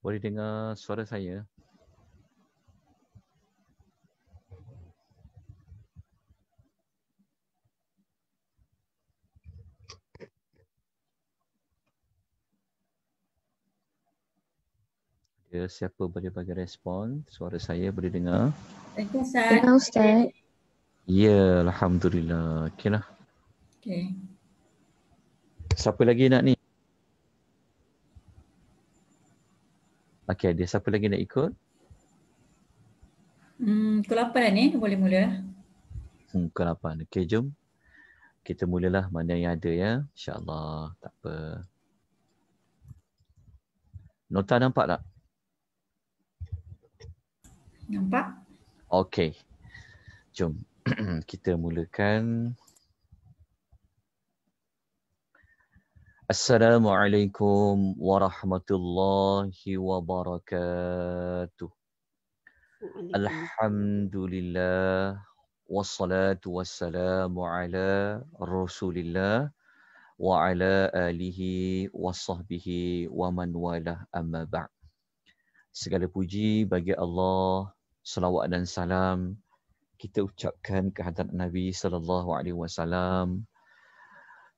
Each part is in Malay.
Boleh dengar suara saya? Ya, siapa boleh bagi respon? Suara saya boleh dengar? Terima Dengar Ustaz. Ya, Alhamdulillah. Okeylah. Okey. Siapa lagi nak ni? Okey, ada siapa lagi nak ikut? Hmm, pukul 8 lah ni boleh mula. Hmm, pukul 8. Okey, jom. Kita mulalah mana yang ada ya. insya Allah tak apa. Nota nampak tak? Nampak. Okey. Jom. Kita mulakan. Assalamualaikum warahmatullahi wabarakatuh. Alhamdulillah wassalatu wassalamu ala Rasulillah wa ala alihi washabbihi wa man walah amma ba'd. Segala puji bagi Allah, salawat dan salam kita ucapkan kehadrat Nabi sallallahu alaihi wasallam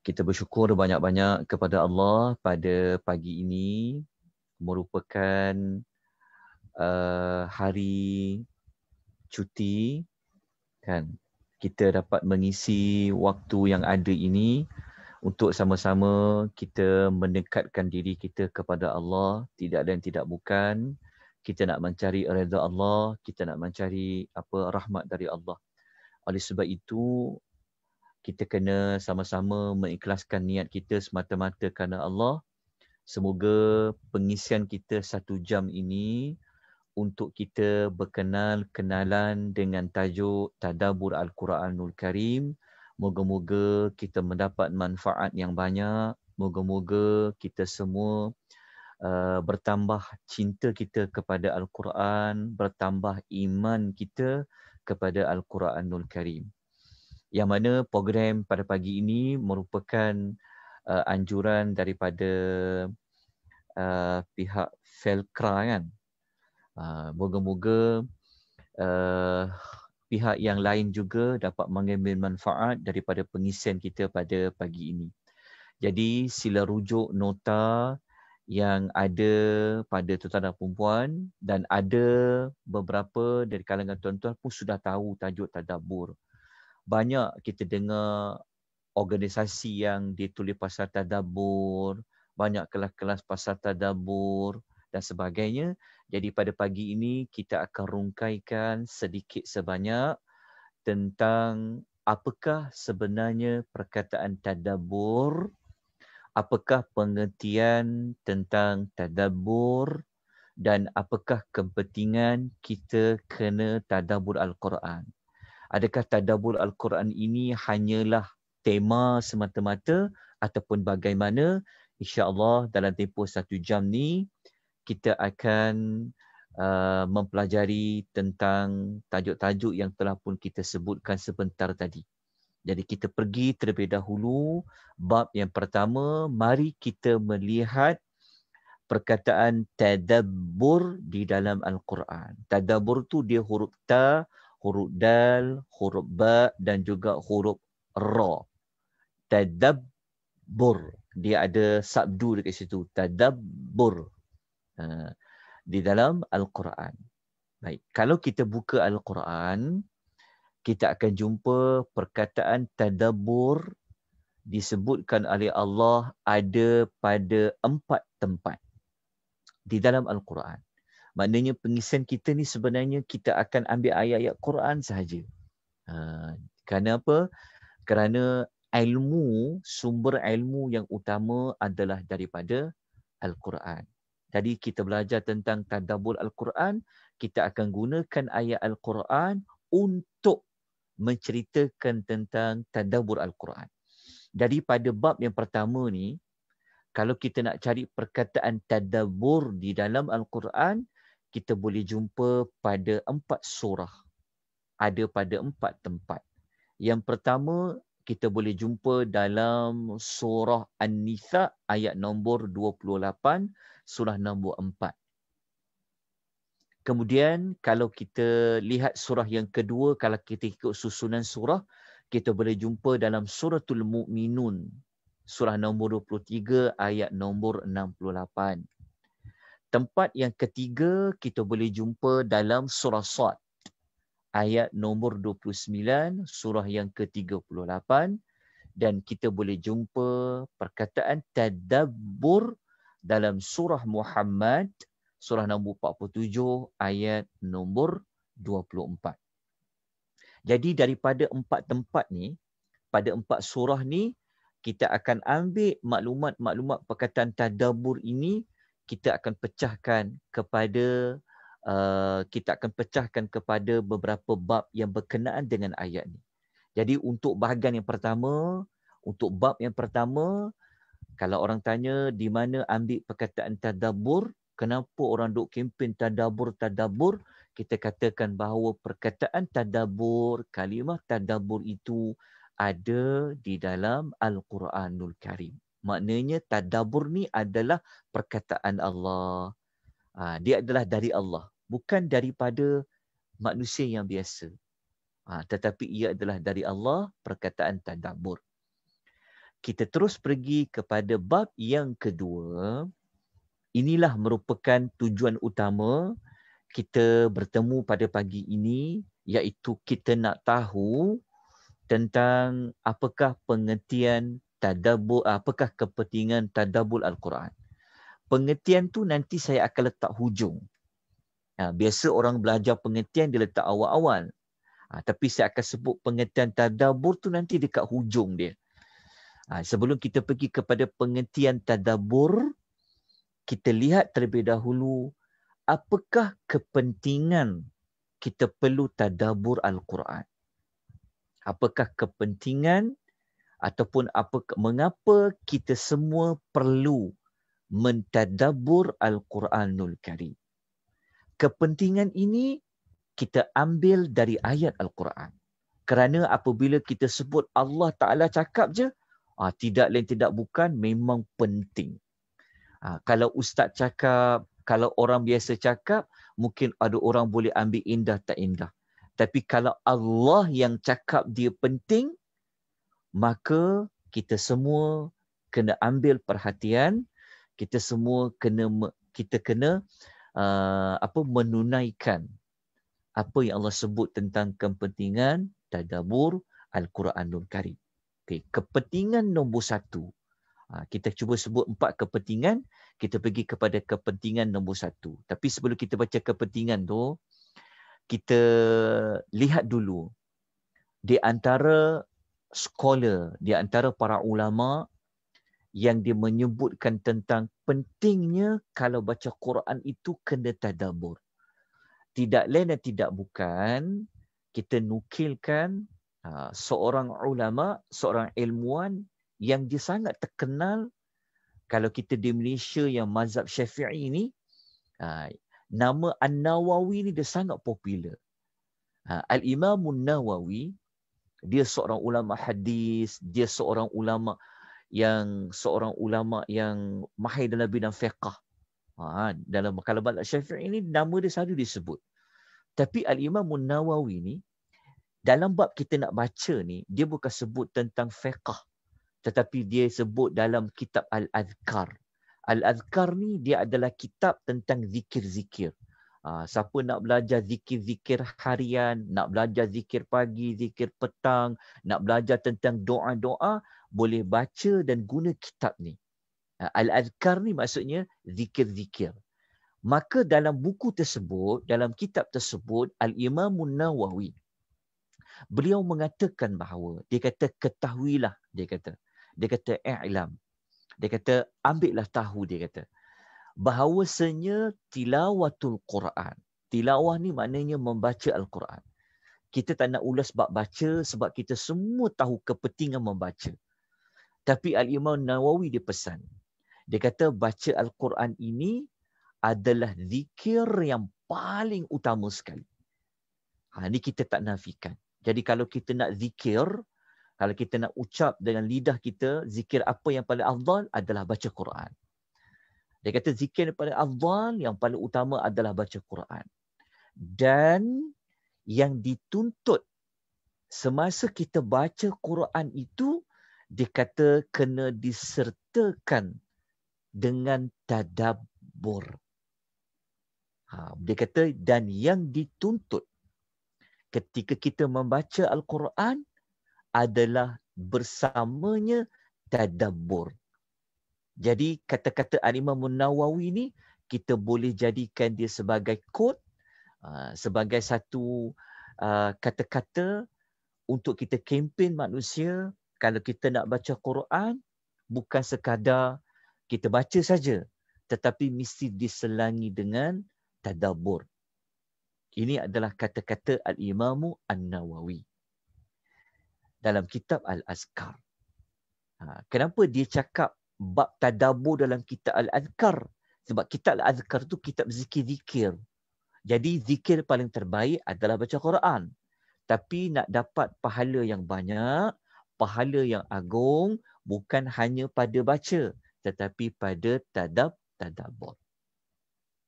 kita bersyukur banyak-banyak kepada Allah pada pagi ini merupakan uh, hari cuti kan kita dapat mengisi waktu yang ada ini untuk sama-sama kita mendekatkan diri kita kepada Allah tidak ada yang tidak bukan kita nak mencari redha Allah kita nak mencari apa rahmat dari Allah oleh sebab itu kita kena sama-sama mengikhlaskan niat kita semata-mata kerana Allah. Semoga pengisian kita satu jam ini untuk kita berkenal kenalan dengan tajuk Tadabur Al-Quranul Karim. Moga-moga kita mendapat manfaat yang banyak. Moga-moga kita semua Uh, bertambah cinta kita kepada Al-Quran, bertambah iman kita kepada Al-Quranul Karim yang mana program pada pagi ini merupakan uh, anjuran daripada uh, pihak Felkra kan. Uh, moga-moga uh, pihak yang lain juga dapat mengambil manfaat daripada pengisian kita pada pagi ini. Jadi sila rujuk nota yang ada pada tuan-tuan dan puan dan ada beberapa dari kalangan tuan-tuan pun sudah tahu tajuk tadabbur. Uh, banyak kita dengar organisasi yang ditulis pasal tadabur, banyak kelas-kelas pasal tadabur dan sebagainya. Jadi pada pagi ini kita akan rungkaikan sedikit sebanyak tentang apakah sebenarnya perkataan tadabur, apakah pengertian tentang tadabur dan apakah kepentingan kita kena tadabur Al-Quran adakah tadabur al-Quran ini hanyalah tema semata-mata ataupun bagaimana insya-Allah dalam tempoh satu jam ni kita akan uh, mempelajari tentang tajuk-tajuk yang telah pun kita sebutkan sebentar tadi. Jadi kita pergi terlebih dahulu bab yang pertama mari kita melihat perkataan tadabbur di dalam al-Quran. Tadabbur tu dia huruf ta huruf dal, huruf ba dan juga huruf ra. Tadabbur. Dia ada sabdu dekat situ. Tadabbur. Uh, di dalam Al-Quran. Baik. Kalau kita buka Al-Quran, kita akan jumpa perkataan tadabbur disebutkan oleh Allah ada pada empat tempat di dalam Al-Quran. Maknanya pengisian kita ni sebenarnya kita akan ambil ayat-ayat Quran sahaja. Uh, kerana apa? Kerana ilmu, sumber ilmu yang utama adalah daripada Al-Quran. Jadi kita belajar tentang tadabul Al-Quran, kita akan gunakan ayat Al-Quran untuk menceritakan tentang tadabur Al-Quran. pada bab yang pertama ni, kalau kita nak cari perkataan tadabur di dalam Al-Quran, kita boleh jumpa pada empat surah. Ada pada empat tempat. Yang pertama, kita boleh jumpa dalam surah An-Nisa ayat nombor 28, surah nombor 4. Kemudian kalau kita lihat surah yang kedua, kalau kita ikut susunan surah, kita boleh jumpa dalam suratul mu'minun, surah nombor 23 ayat nombor Tempat yang ketiga kita boleh jumpa dalam surah Sad ayat nombor 29 surah yang ke-38 dan kita boleh jumpa perkataan tadabbur dalam surah Muhammad surah nombor 47 ayat nombor 24. Jadi daripada empat tempat ni, pada empat surah ni kita akan ambil maklumat-maklumat perkataan tadabbur ini kita akan pecahkan kepada uh, kita akan pecahkan kepada beberapa bab yang berkenaan dengan ayat ni. Jadi untuk bahagian yang pertama, untuk bab yang pertama, kalau orang tanya di mana ambil perkataan tadabur, kenapa orang duk kempen tadabur tadabur, kita katakan bahawa perkataan tadabur, kalimah tadabur itu ada di dalam Al-Quranul Karim. Maknanya tadabur ni adalah perkataan Allah. Ha, dia adalah dari Allah. Bukan daripada manusia yang biasa. Ha, tetapi ia adalah dari Allah perkataan tadabur. Kita terus pergi kepada bab yang kedua. Inilah merupakan tujuan utama kita bertemu pada pagi ini iaitu kita nak tahu tentang apakah pengertian tadabbur ah, apakah kepentingan tadabbur al-Quran. Pengertian tu nanti saya akan letak hujung. Ha, biasa orang belajar pengertian dia letak awal-awal. Ha, tapi saya akan sebut pengertian tadabbur tu nanti dekat hujung dia. Ha, sebelum kita pergi kepada pengertian tadabbur, kita lihat terlebih dahulu apakah kepentingan kita perlu tadabbur al-Quran. Apakah kepentingan ataupun apa mengapa kita semua perlu mentadabbur al-Quranul Karim. Kepentingan ini kita ambil dari ayat al-Quran. Kerana apabila kita sebut Allah Taala cakap je, ah tidak lain tidak bukan memang penting. Ah kalau ustaz cakap, kalau orang biasa cakap, mungkin ada orang boleh ambil indah tak indah. Tapi kalau Allah yang cakap dia penting, maka kita semua kena ambil perhatian kita semua kena kita kena uh, apa menunaikan apa yang Allah sebut tentang kepentingan tadabur al-Quranul Karim. Okey, kepentingan nombor satu. Ah, kita cuba sebut empat kepentingan, kita pergi kepada kepentingan nombor satu. Tapi sebelum kita baca kepentingan tu, kita lihat dulu di antara scholar di antara para ulama yang dia menyebutkan tentang pentingnya kalau baca Quran itu kena tadabur. Tidak lain dan tidak bukan kita nukilkan uh, seorang ulama, seorang ilmuwan yang dia sangat terkenal kalau kita di Malaysia yang mazhab Syafi'i ni uh, nama An-Nawawi ni dia sangat popular. Uh, Al-Imam An-Nawawi dia seorang ulama hadis, dia seorang ulama yang seorang ulama yang mahir dalam bidang fiqh. Ha, dalam makalah Balak Syafi'i ini nama dia selalu disebut. Tapi Al-Imam Munawawi ni dalam bab kita nak baca ni dia bukan sebut tentang fiqh tetapi dia sebut dalam kitab Al-Azkar. Al-Azkar ni dia adalah kitab tentang zikir-zikir. Ah, siapa nak belajar zikir-zikir harian, nak belajar zikir pagi, zikir petang, nak belajar tentang doa-doa, boleh baca dan guna kitab ni. Ah, Al-Azkar ni maksudnya zikir-zikir. Maka dalam buku tersebut, dalam kitab tersebut, Al-Imam Nawawi, beliau mengatakan bahawa, dia kata ketahuilah, dia kata. Dia kata i'lam. Dia kata ambillah tahu, dia kata bahawasanya tilawatul Quran. Tilawah ni maknanya membaca Al-Quran. Kita tak nak ulas sebab baca sebab kita semua tahu kepentingan membaca. Tapi Al-Imam Nawawi dia pesan. Dia kata baca Al-Quran ini adalah zikir yang paling utama sekali. Ha, ini kita tak nafikan. Jadi kalau kita nak zikir, kalau kita nak ucap dengan lidah kita, zikir apa yang paling afdal adalah baca Quran. Dia kata zikir yang paling afdal, yang paling utama adalah baca Quran. Dan yang dituntut semasa kita baca Quran itu, dikata kena disertakan dengan tadabbur. Ha, dia kata dan yang dituntut ketika kita membaca Al-Quran adalah bersamanya tadabbur. Jadi kata-kata Al-Imam Munawawi ni kita boleh jadikan dia sebagai kod ah, sebagai satu ah, kata-kata untuk kita kempen manusia kalau kita nak baca Quran bukan sekadar kita baca saja tetapi mesti diselangi dengan tadabbur. Ini adalah kata-kata Al-Imam An-Nawawi dalam kitab Al-Azkar. Ah, kenapa dia cakap bab tadabbur dalam kitab al-azkar sebab kitab al-azkar tu kitab zikir-zikir. Jadi zikir paling terbaik adalah baca Quran. Tapi nak dapat pahala yang banyak, pahala yang agung bukan hanya pada baca tetapi pada tadab tadabur.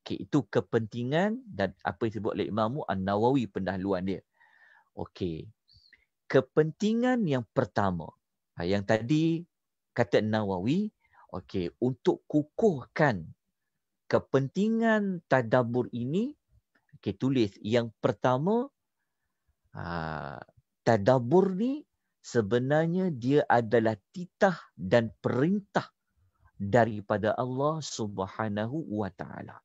Okay, itu kepentingan dan apa yang disebut oleh Imam An-Nawawi pendahuluan dia. Okey. Kepentingan yang pertama, ha, yang tadi kata Nawawi, Okey, untuk kukuhkan kepentingan tadabbur ini, okey tulis yang pertama uh, tadabbur ni sebenarnya dia adalah titah dan perintah daripada Allah Subhanahu wa taala.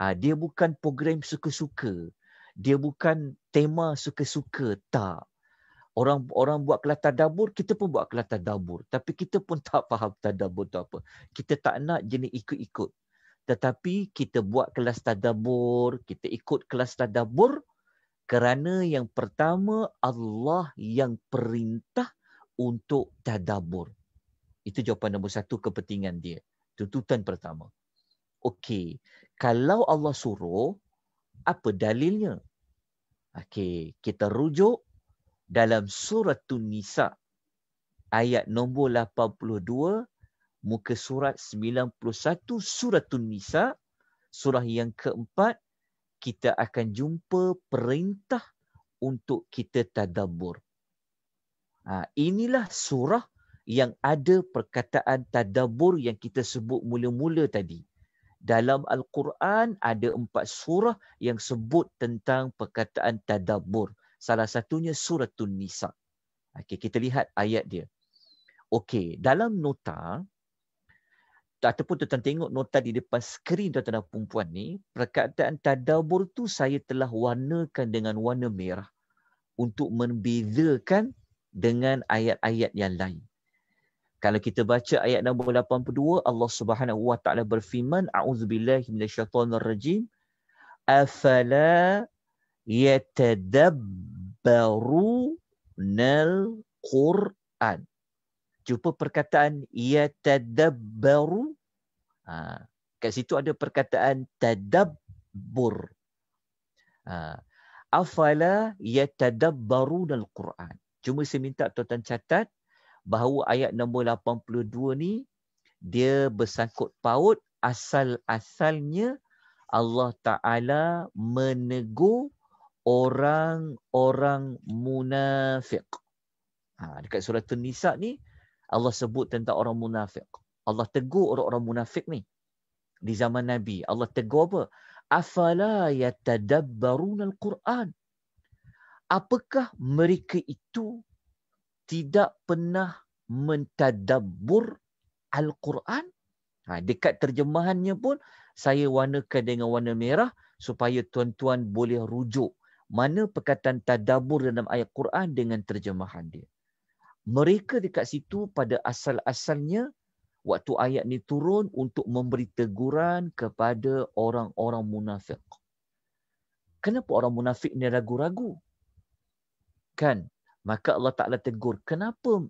Ah, dia bukan program suka-suka. Dia bukan tema suka-suka tak orang orang buat kelas tadabbur kita pun buat kelas tadabbur tapi kita pun tak faham tadabbur tu apa kita tak nak jenis ikut-ikut tetapi kita buat kelas tadabbur kita ikut kelas tadabbur kerana yang pertama Allah yang perintah untuk tadabbur itu jawapan nombor satu kepentingan dia tuntutan pertama okey kalau Allah suruh apa dalilnya okey kita rujuk dalam surah Nisa ayat nombor 82 muka surat 91 surah Nisa surah yang keempat kita akan jumpa perintah untuk kita tadabbur. Ha, inilah surah yang ada perkataan tadabbur yang kita sebut mula-mula tadi. Dalam Al-Quran ada empat surah yang sebut tentang perkataan tadabbur salah satunya surah An-Nisa. Okey, kita lihat ayat dia. Okey, dalam nota ataupun tuan tengok nota di depan skrin tuan-tuan dan puan-puan ni, perkataan tadabbur tu saya telah warnakan dengan warna merah untuk membezakan dengan ayat-ayat yang lain. Kalau kita baca ayat nombor 82, Allah Subhanahu Wa Taala berfirman, "A'udzubillahi minasyaitonirrajim." afala yatadabbarunal Quran. Jumpa perkataan yatadabbaru. Ha, kat situ ada perkataan tadabbur. Ha, afala yatadabbarunal Quran. Cuma saya minta tuan-tuan catat bahawa ayat nombor 82 ni dia bersangkut paut asal-asalnya Allah Ta'ala menegur orang-orang munafik. Ha, dekat surah An-Nisa ni Allah sebut tentang orang munafik. Allah tegur orang-orang munafik ni di zaman Nabi. Allah tegur apa? Afala yatadabbarun al-Quran. Apakah mereka itu tidak pernah mentadabbur al-Quran? Ha, dekat terjemahannya pun saya warnakan dengan warna merah supaya tuan-tuan boleh rujuk mana perkataan tadabur dalam ayat Quran dengan terjemahan dia. Mereka dekat situ pada asal-asalnya waktu ayat ni turun untuk memberi teguran kepada orang-orang munafik. Kenapa orang munafik ni ragu-ragu? Kan? Maka Allah Ta'ala tegur. Kenapa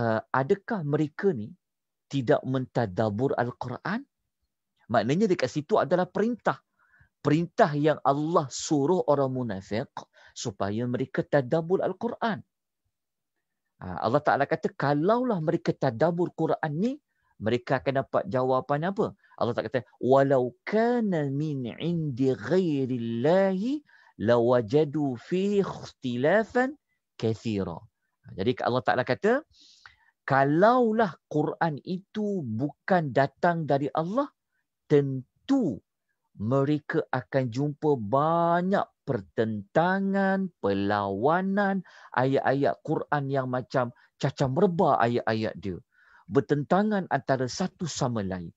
uh, adakah mereka ni tidak mentadabur Al-Quran? Maknanya dekat situ adalah perintah perintah yang Allah suruh orang munafik supaya mereka tadabur Al-Quran. Ha, Allah Ta'ala kata, kalaulah mereka tadabur Quran ni, mereka akan dapat jawapan apa? Allah Ta'ala kata, walau kana min indi la lawajadu fi ikhtilafan kathira. Ha, jadi Allah Ta'ala kata, kalaulah Quran itu bukan datang dari Allah, tentu mereka akan jumpa banyak pertentangan, perlawanan, ayat-ayat Quran yang macam cacah merba ayat-ayat dia. Bertentangan antara satu sama lain.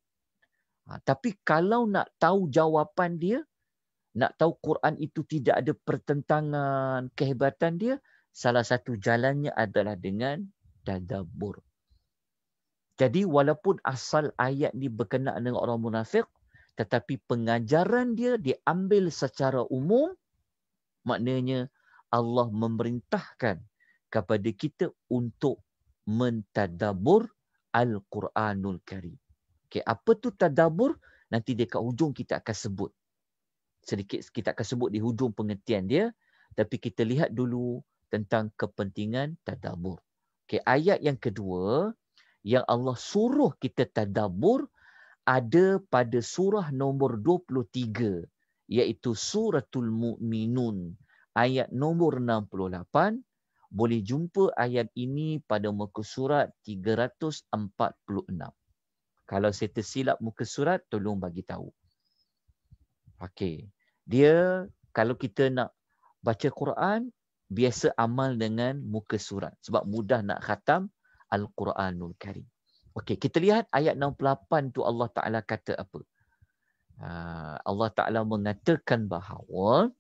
Ha, tapi kalau nak tahu jawapan dia, nak tahu Quran itu tidak ada pertentangan kehebatan dia, salah satu jalannya adalah dengan tadabbur. Jadi walaupun asal ayat ni berkenaan dengan orang munafik, tetapi pengajaran dia diambil secara umum maknanya Allah memerintahkan kepada kita untuk mentadabur al-Quranul Karim. Okey, apa tu tadabur? Nanti dekat hujung kita akan sebut. Sedikit kita akan sebut di hujung pengertian dia, tapi kita lihat dulu tentang kepentingan tadabur. Okey, ayat yang kedua yang Allah suruh kita tadabur ada pada surah nombor 23 iaitu suratul mu'minun ayat nombor 68 boleh jumpa ayat ini pada muka surat 346 kalau saya tersilap muka surat tolong bagi tahu okey dia kalau kita nak baca Quran biasa amal dengan muka surat sebab mudah nak khatam al-Quranul Karim Okey, kita lihat ayat 68 tu Allah Taala kata apa? Ah, Allah Taala mengatakan bahawa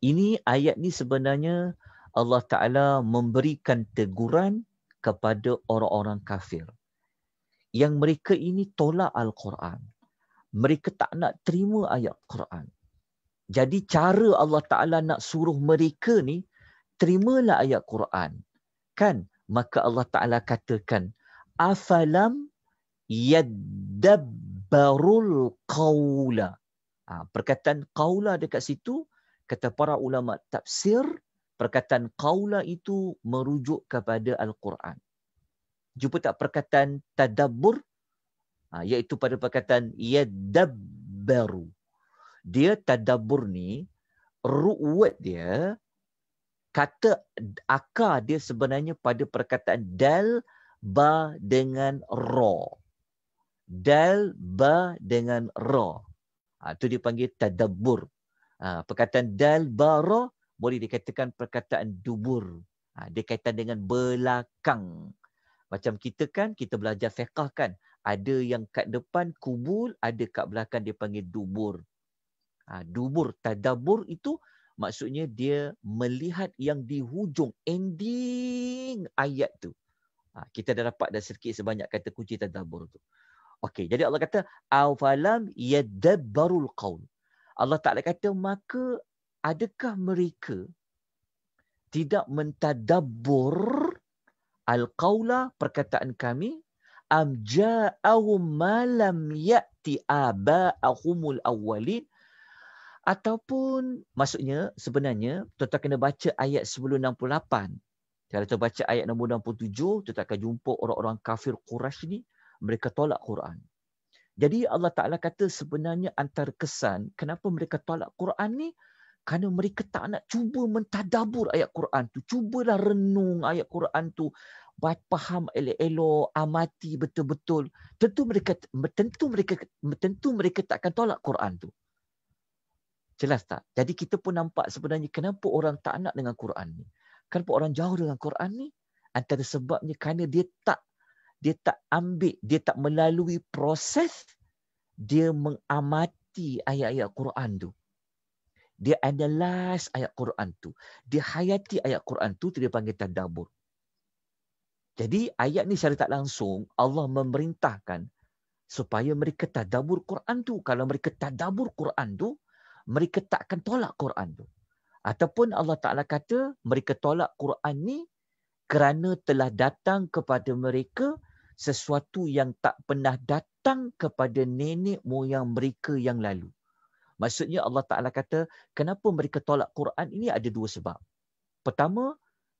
ini ayat ni sebenarnya Allah Taala memberikan teguran kepada orang-orang kafir yang mereka ini tolak al-Quran. Mereka tak nak terima ayat Quran. Jadi cara Allah Taala nak suruh mereka ni terimalah ayat Quran. Kan? Maka Allah Taala katakan afalam yadabbarul qawla. Ha, perkataan qawla dekat situ, kata para ulama tafsir, perkataan qawla itu merujuk kepada Al-Quran. Jumpa tak perkataan tadabbur? Ha, iaitu pada perkataan yadabbaru. Dia tadabbur ni, root dia, kata akar dia sebenarnya pada perkataan dal ba dengan ra. Dal ba dengan ra. Ha, itu dipanggil tadabbur. Ha, perkataan dal ba ra boleh dikatakan perkataan dubur. Ha, dia kaitan dengan belakang. Macam kita kan, kita belajar fiqah kan. Ada yang kat depan kubul, ada kat belakang dia panggil dubur. Ha, dubur, tadabur itu maksudnya dia melihat yang di hujung, ending ayat tu. Ha, kita dah dapat dah sedikit sebanyak kata kunci tadabbur tu. Okey, jadi Allah kata awalam yadabbarul qaul. Allah Taala kata maka adakah mereka tidak mentadabbur al-qaula perkataan kami am ja'ahum ma lam ya'ti aba'ahumul awwalin ataupun maksudnya sebenarnya tuan-tuan kena baca ayat 168 kalau kita baca ayat nombor 67, kita akan jumpa orang-orang kafir Quraisy ni, mereka tolak Quran. Jadi Allah Ta'ala kata sebenarnya antara kesan kenapa mereka tolak Quran ni, kerana mereka tak nak cuba mentadabur ayat Quran tu. Cubalah renung ayat Quran tu. Faham elo-elo. amati betul-betul. Tentu mereka, tentu mereka, tentu mereka tak akan tolak Quran tu. Jelas tak? Jadi kita pun nampak sebenarnya kenapa orang tak nak dengan Quran ni kenapa orang jauh dengan Quran ni? Antara sebabnya kerana dia tak dia tak ambil, dia tak melalui proses dia mengamati ayat-ayat Quran tu. Dia analyze ayat Quran tu. Dia hayati ayat Quran tu, dia panggil tadabur. Jadi ayat ni secara tak langsung Allah memerintahkan supaya mereka tadabur Quran tu. Kalau mereka tadabur Quran tu, mereka takkan tolak Quran tu. Ataupun Allah Ta'ala kata mereka tolak Quran ni kerana telah datang kepada mereka sesuatu yang tak pernah datang kepada nenek moyang mereka yang lalu. Maksudnya Allah Ta'ala kata kenapa mereka tolak Quran ini ada dua sebab. Pertama,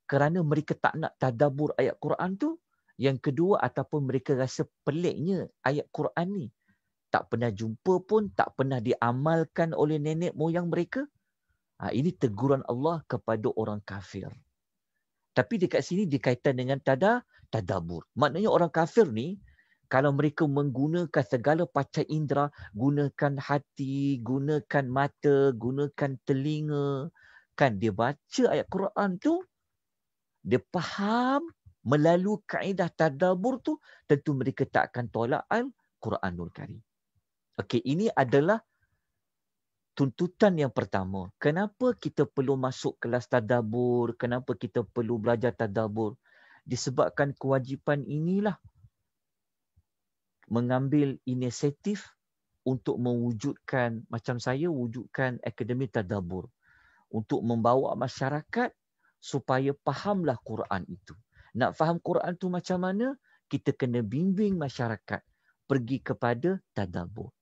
kerana mereka tak nak tadabur ayat Quran tu. Yang kedua, ataupun mereka rasa peliknya ayat Quran ni. Tak pernah jumpa pun, tak pernah diamalkan oleh nenek moyang mereka. Ha, ini teguran Allah kepada orang kafir. Tapi dekat sini dikaitan dengan tada, tadabur. Maknanya orang kafir ni, kalau mereka menggunakan segala pacar indera, gunakan hati, gunakan mata, gunakan telinga, kan dia baca ayat Quran tu, dia faham melalui kaedah tadabur tu, tentu mereka tak akan tolak Al-Quranul Karim. Okey, ini adalah tuntutan yang pertama. Kenapa kita perlu masuk kelas tadabur? Kenapa kita perlu belajar tadabur? Disebabkan kewajipan inilah mengambil inisiatif untuk mewujudkan macam saya wujudkan akademi tadabur untuk membawa masyarakat supaya fahamlah Quran itu. Nak faham Quran tu macam mana? Kita kena bimbing masyarakat pergi kepada tadabur.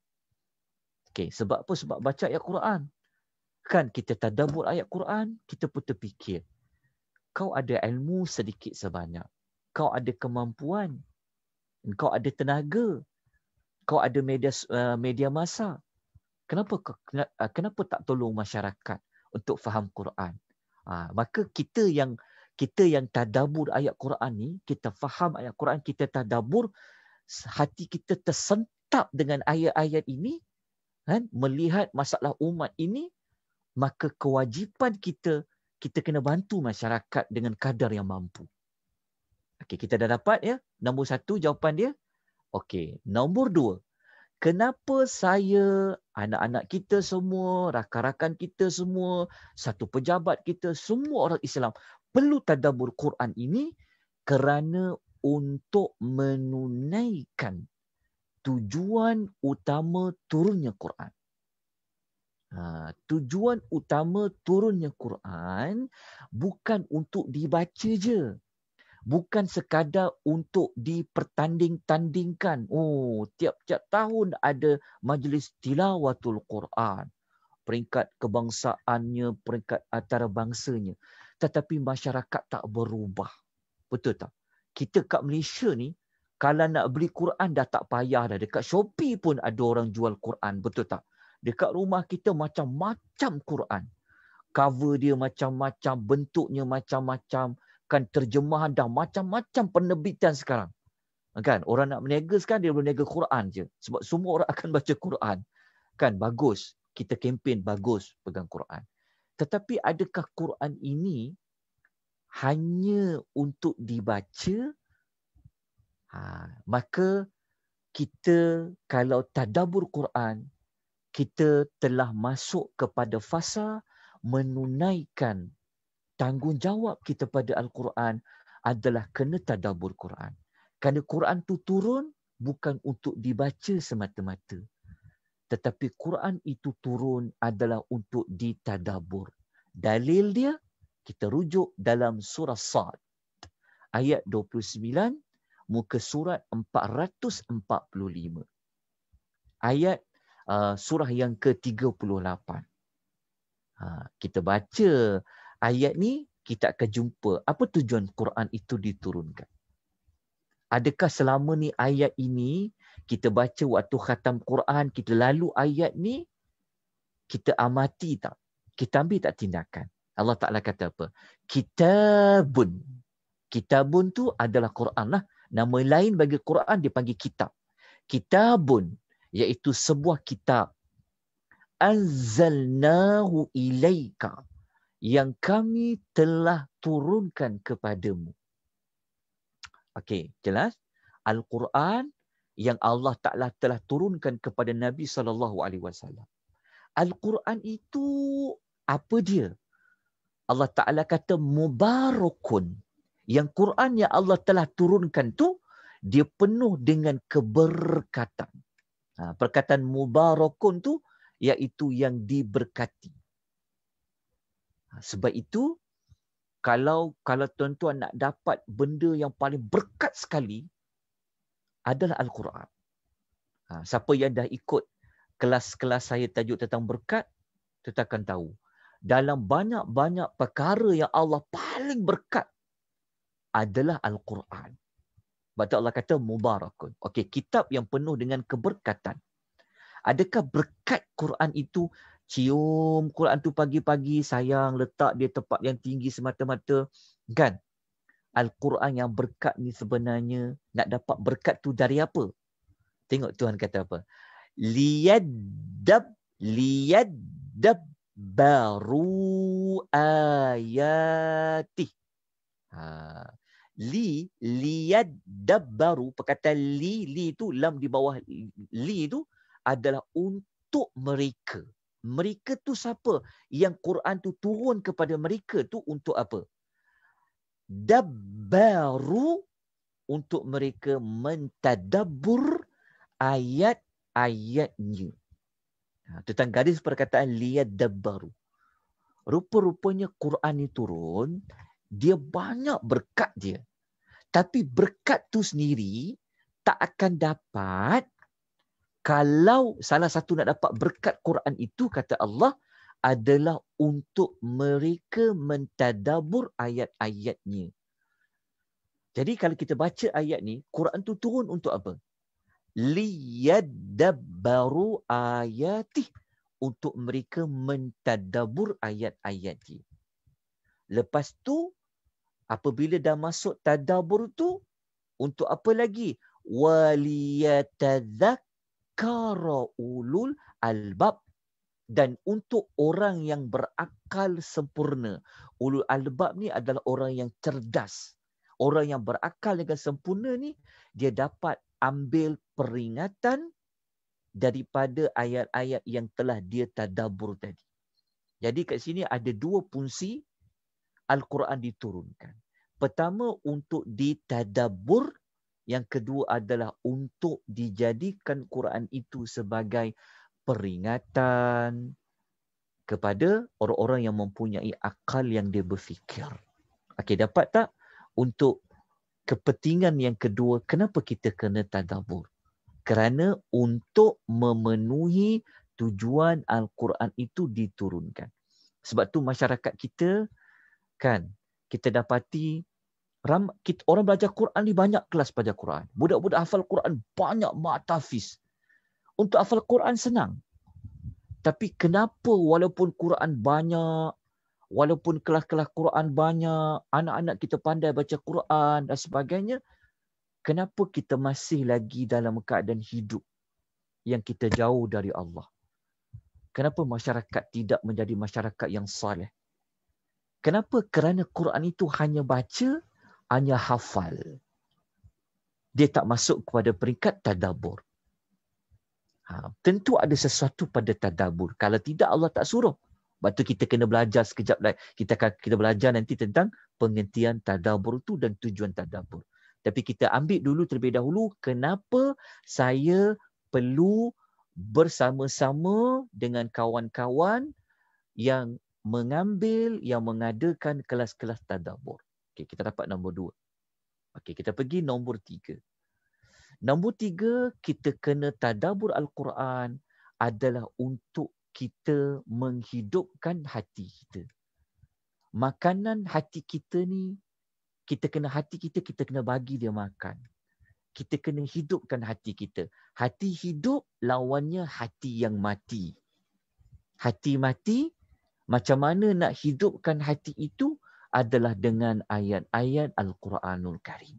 Okey, Sebab apa? Sebab baca ayat Quran. Kan kita tadabur ayat Quran, kita pun terfikir. Kau ada ilmu sedikit sebanyak. Kau ada kemampuan. Kau ada tenaga. Kau ada media uh, media masa. Kenapa uh, kenapa tak tolong masyarakat untuk faham Quran? Ha, maka kita yang kita yang tadabur ayat Quran ni, kita faham ayat Quran, kita tadabur hati kita tersentap dengan ayat-ayat ini, kan, melihat masalah umat ini, maka kewajipan kita, kita kena bantu masyarakat dengan kadar yang mampu. Okay, kita dah dapat ya. Nombor satu jawapan dia. Okay. nombor dua. Kenapa saya, anak-anak kita semua, rakan-rakan kita semua, satu pejabat kita, semua orang Islam perlu tadabur Quran ini kerana untuk menunaikan tujuan utama turunnya Quran. Ha, tujuan utama turunnya Quran bukan untuk dibaca je. Bukan sekadar untuk dipertanding-tandingkan. Oh, tiap-tiap tahun ada majlis tilawatul Quran. Peringkat kebangsaannya, peringkat antara bangsanya. Tetapi masyarakat tak berubah. Betul tak? Kita kat Malaysia ni, kalau nak beli Quran dah tak payah dah. Dekat Shopee pun ada orang jual Quran. Betul tak? Dekat rumah kita macam-macam Quran. Cover dia macam-macam. Bentuknya macam-macam. Kan terjemahan dah macam-macam penerbitan sekarang. Kan? Orang nak meniaga sekarang dia boleh meniaga Quran je. Sebab semua orang akan baca Quran. Kan? Bagus. Kita kempen bagus pegang Quran. Tetapi adakah Quran ini hanya untuk dibaca Ha, maka kita kalau tadabur Quran, kita telah masuk kepada fasa menunaikan tanggungjawab kita pada Al-Quran adalah kena tadabur Quran. Kerana Quran itu turun bukan untuk dibaca semata-mata. Tetapi Quran itu turun adalah untuk ditadabur. Dalil dia kita rujuk dalam surah Sa'ad ayat muka surat 445 ayat uh, surah yang ke-38 ha kita baca ayat ni kita akan jumpa apa tujuan Quran itu diturunkan adakah selama ni ayat ini kita baca waktu khatam Quran kita lalu ayat ni kita amati tak kita ambil tak tindakan Allah Taala kata apa kitabun kitabun tu adalah Quran lah Nama lain bagi Quran dipanggil kitab. Kitabun iaitu sebuah kitab. Anzalnahu ilaika yang kami telah turunkan kepadamu. Okey, jelas? Al-Quran yang Allah Taala telah turunkan kepada Nabi sallallahu alaihi wasallam. Al-Quran itu apa dia? Allah Taala kata mubarakun yang Quran yang Allah telah turunkan tu dia penuh dengan keberkatan. Ha, perkataan mubarakun tu iaitu yang diberkati. Ha, sebab itu kalau kalau tuan-tuan nak dapat benda yang paling berkat sekali adalah al-Quran. Ha, siapa yang dah ikut kelas-kelas saya tajuk tentang berkat, tu akan tahu. Dalam banyak-banyak perkara yang Allah paling berkat adalah Al-Quran. Sebab Allah kata mubarakun. Okey, kitab yang penuh dengan keberkatan. Adakah berkat Quran itu cium Quran tu pagi-pagi sayang letak dia tempat yang tinggi semata-mata kan Al-Quran yang berkat ni sebenarnya nak dapat berkat tu dari apa tengok Tuhan kata apa liyadab liyadab baru ayati ha li liyad dabbaru perkataan li li itu lam di bawah li itu adalah untuk mereka mereka tu siapa yang Quran tu turun kepada mereka tu untuk apa dabbaru untuk mereka mentadabbur ayat-ayatnya ha, tentang garis perkataan liyad dabbaru rupa-rupanya Quran ni turun dia banyak berkat dia. Tapi berkat tu sendiri tak akan dapat kalau salah satu nak dapat berkat Quran itu kata Allah adalah untuk mereka mentadabur ayat-ayatnya. Jadi kalau kita baca ayat ni, Quran tu turun untuk apa? Liyadabbaru ayati untuk mereka mentadabur ayat ayatnya Lepas tu apabila dah masuk tadabur tu untuk apa lagi? Waliyatadzakkara ulul albab dan untuk orang yang berakal sempurna. Ulul albab ni adalah orang yang cerdas. Orang yang berakal dengan sempurna ni dia dapat ambil peringatan daripada ayat-ayat yang telah dia tadabur tadi. Jadi kat sini ada dua fungsi Al-Quran diturunkan. Pertama untuk ditadabur, yang kedua adalah untuk dijadikan Quran itu sebagai peringatan kepada orang-orang yang mempunyai akal yang dia berfikir. Okay, dapat tak untuk kepentingan yang kedua, kenapa kita kena tadabur? Kerana untuk memenuhi tujuan Al-Quran itu diturunkan. Sebab tu masyarakat kita kan kita dapati ram, kita, orang belajar Quran ni banyak kelas belajar Quran budak-budak hafal Quran banyak matafis untuk hafal Quran senang tapi kenapa walaupun Quran banyak walaupun kelas-kelas Quran banyak anak-anak kita pandai baca Quran dan sebagainya kenapa kita masih lagi dalam keadaan hidup yang kita jauh dari Allah kenapa masyarakat tidak menjadi masyarakat yang saleh Kenapa? Kerana Quran itu hanya baca, hanya hafal. Dia tak masuk kepada peringkat tadabur. Ha, tentu ada sesuatu pada tadabur. Kalau tidak Allah tak suruh. Sebab tu kita kena belajar sekejap lagi. Kita akan kita belajar nanti tentang penghentian tadabur itu dan tujuan tadabur. Tapi kita ambil dulu terlebih dahulu kenapa saya perlu bersama-sama dengan kawan-kawan yang mengambil yang mengadakan kelas-kelas tadabur. Okey, kita dapat nombor dua. Okey, kita pergi nombor tiga. Nombor tiga, kita kena tadabur Al-Quran adalah untuk kita menghidupkan hati kita. Makanan hati kita ni, kita kena hati kita, kita kena bagi dia makan. Kita kena hidupkan hati kita. Hati hidup lawannya hati yang mati. Hati mati, macam mana nak hidupkan hati itu adalah dengan ayat-ayat Al-Quranul Karim.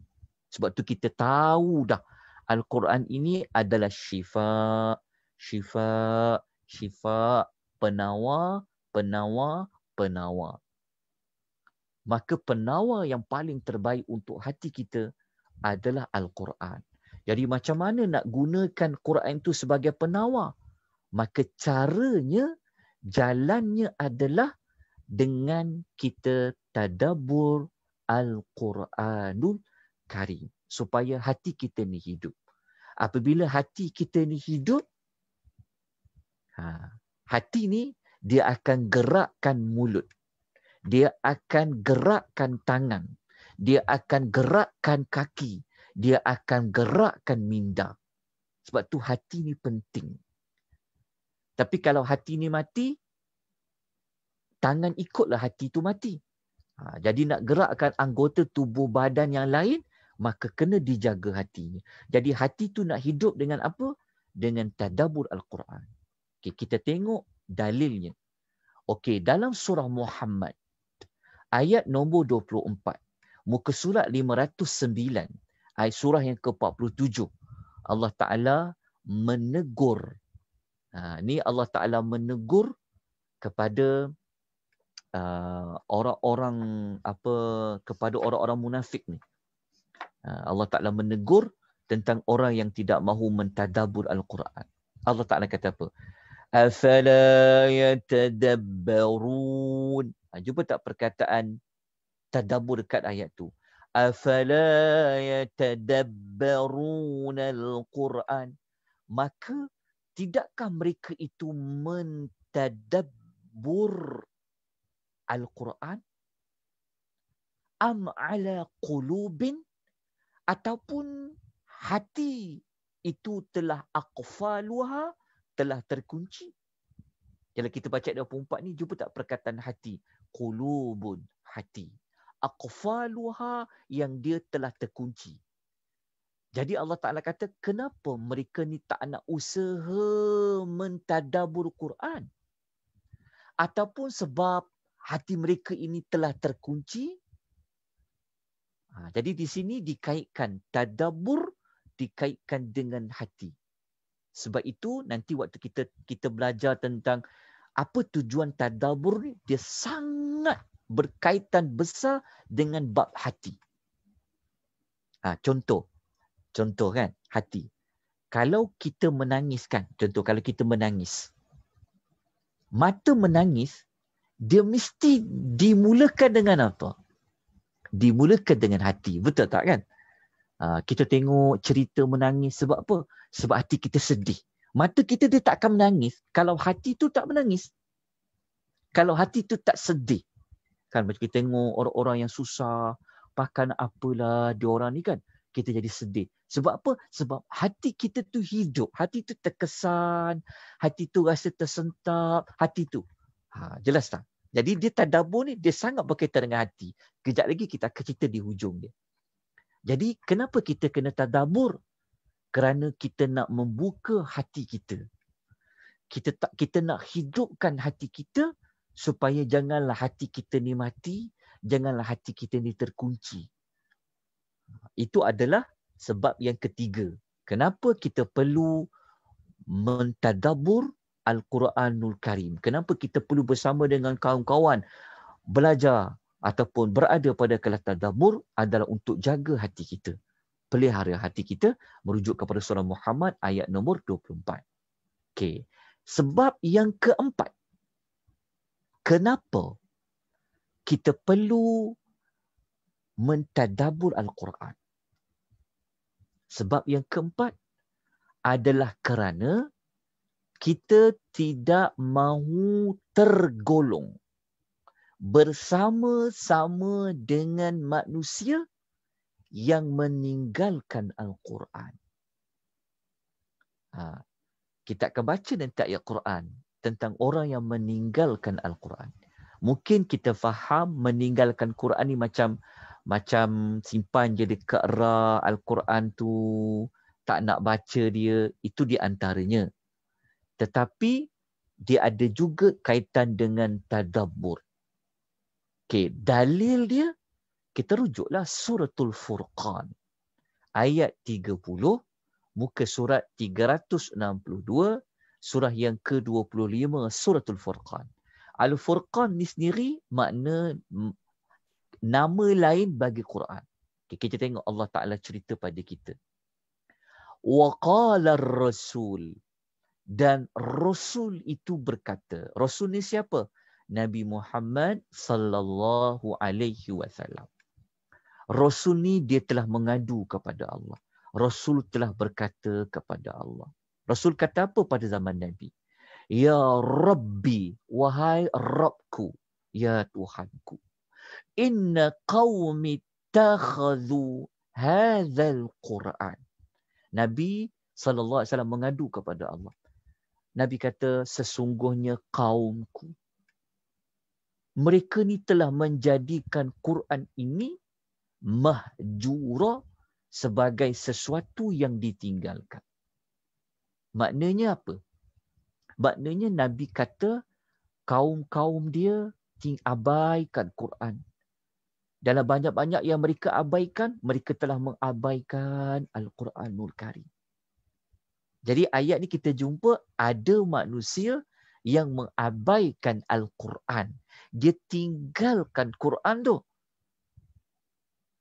Sebab tu kita tahu dah Al-Quran ini adalah syifa, syifa, syifa, penawa, penawa, penawa. Maka penawa yang paling terbaik untuk hati kita adalah Al-Quran. Jadi macam mana nak gunakan Quran itu sebagai penawa? Maka caranya jalannya adalah dengan kita tadabur al-Quranul Karim supaya hati kita ni hidup. Apabila hati kita ni hidup ha hati ni dia akan gerakkan mulut. Dia akan gerakkan tangan. Dia akan gerakkan kaki. Dia akan gerakkan minda. Sebab tu hati ni penting. Tapi kalau hati ni mati, tangan ikutlah hati tu mati. Ha, jadi nak gerakkan anggota tubuh badan yang lain, maka kena dijaga hatinya. Jadi hati tu nak hidup dengan apa? Dengan tadabur Al-Quran. Okay, kita tengok dalilnya. Okey, dalam surah Muhammad, ayat nombor 24, muka surat 509, ayat surah yang ke-47, Allah Ta'ala menegur Ha, ini Allah Ta'ala menegur kepada uh, orang-orang apa kepada orang-orang munafik ni. Ha, Allah Ta'ala menegur tentang orang yang tidak mahu mentadabur Al-Quran. Allah Ta'ala kata apa? Afala yatadabbarun. Ha, jumpa tak perkataan tadabur dekat ayat tu? Afala yatadabbarun Al-Quran. Maka tidakkah mereka itu mentadabbur al-Quran am ala qulubin ataupun hati itu telah aqfaluha telah terkunci kalau kita baca 24 ni jumpa tak perkataan hati qulubun hati aqfaluha yang dia telah terkunci jadi Allah Ta'ala kata, kenapa mereka ni tak nak usaha mentadabur Quran? Ataupun sebab hati mereka ini telah terkunci? Ha, jadi di sini dikaitkan tadabur, dikaitkan dengan hati. Sebab itu nanti waktu kita kita belajar tentang apa tujuan tadabur ni, dia sangat berkaitan besar dengan bab hati. Ha, contoh, Contoh kan, hati. Kalau kita menangiskan, contoh kalau kita menangis. Mata menangis, dia mesti dimulakan dengan apa? Dimulakan dengan hati. Betul tak kan? Ah, kita tengok cerita menangis sebab apa? Sebab hati kita sedih. Mata kita dia tak akan menangis kalau hati tu tak menangis. Kalau hati tu tak sedih. Kan macam kita tengok orang-orang yang susah, pakan apalah diorang ni kan kita jadi sedih. Sebab apa? Sebab hati kita tu hidup. Hati tu terkesan. Hati tu rasa tersentap. Hati tu. Ha, jelas tak? Jadi dia tadabur ni, dia sangat berkaitan dengan hati. Kejap lagi kita akan cerita di hujung dia. Jadi kenapa kita kena tadabur? Kerana kita nak membuka hati kita. Kita tak kita nak hidupkan hati kita supaya janganlah hati kita ni mati, janganlah hati kita ni terkunci itu adalah sebab yang ketiga. Kenapa kita perlu mentadabur Al-Quranul Karim? Kenapa kita perlu bersama dengan kawan-kawan belajar ataupun berada pada kelas tadabur adalah untuk jaga hati kita. Pelihara hati kita merujuk kepada surah Muhammad ayat nombor 24. Okey. Sebab yang keempat. Kenapa kita perlu mentadabur Al-Quran? Sebab yang keempat adalah kerana kita tidak mahu tergolong bersama-sama dengan manusia yang meninggalkan Al-Quran. Ha, kita akan baca nanti ayat Quran tentang orang yang meninggalkan Al-Quran. Mungkin kita faham meninggalkan Quran ni macam macam simpan je dekat ra al-Quran tu tak nak baca dia itu di antaranya tetapi dia ada juga kaitan dengan tadabbur okey dalil dia kita rujuklah suratul furqan ayat 30 muka surat 362 surah yang ke-25 suratul furqan al-furqan ni sendiri makna nama lain bagi Quran. Okay, kita tengok Allah Ta'ala cerita pada kita. Wa qala rasul dan rasul itu berkata. Rasul ni siapa? Nabi Muhammad sallallahu alaihi wasallam. Rasul ni dia telah mengadu kepada Allah. Rasul telah berkata kepada Allah. Rasul kata apa pada zaman Nabi? Ya Rabbi, wahai Rabbku, ya Tuhanku inna qawmi takhadhu hadhal Qur'an. Nabi SAW mengadu kepada Allah. Nabi kata, sesungguhnya kaumku. Mereka ni telah menjadikan Quran ini mahjura sebagai sesuatu yang ditinggalkan. Maknanya apa? Maknanya Nabi kata kaum-kaum dia ting abaikan Quran dalam banyak-banyak yang mereka abaikan, mereka telah mengabaikan Al-Quranul Karim. Jadi ayat ni kita jumpa ada manusia yang mengabaikan Al-Quran. Dia tinggalkan Quran tu.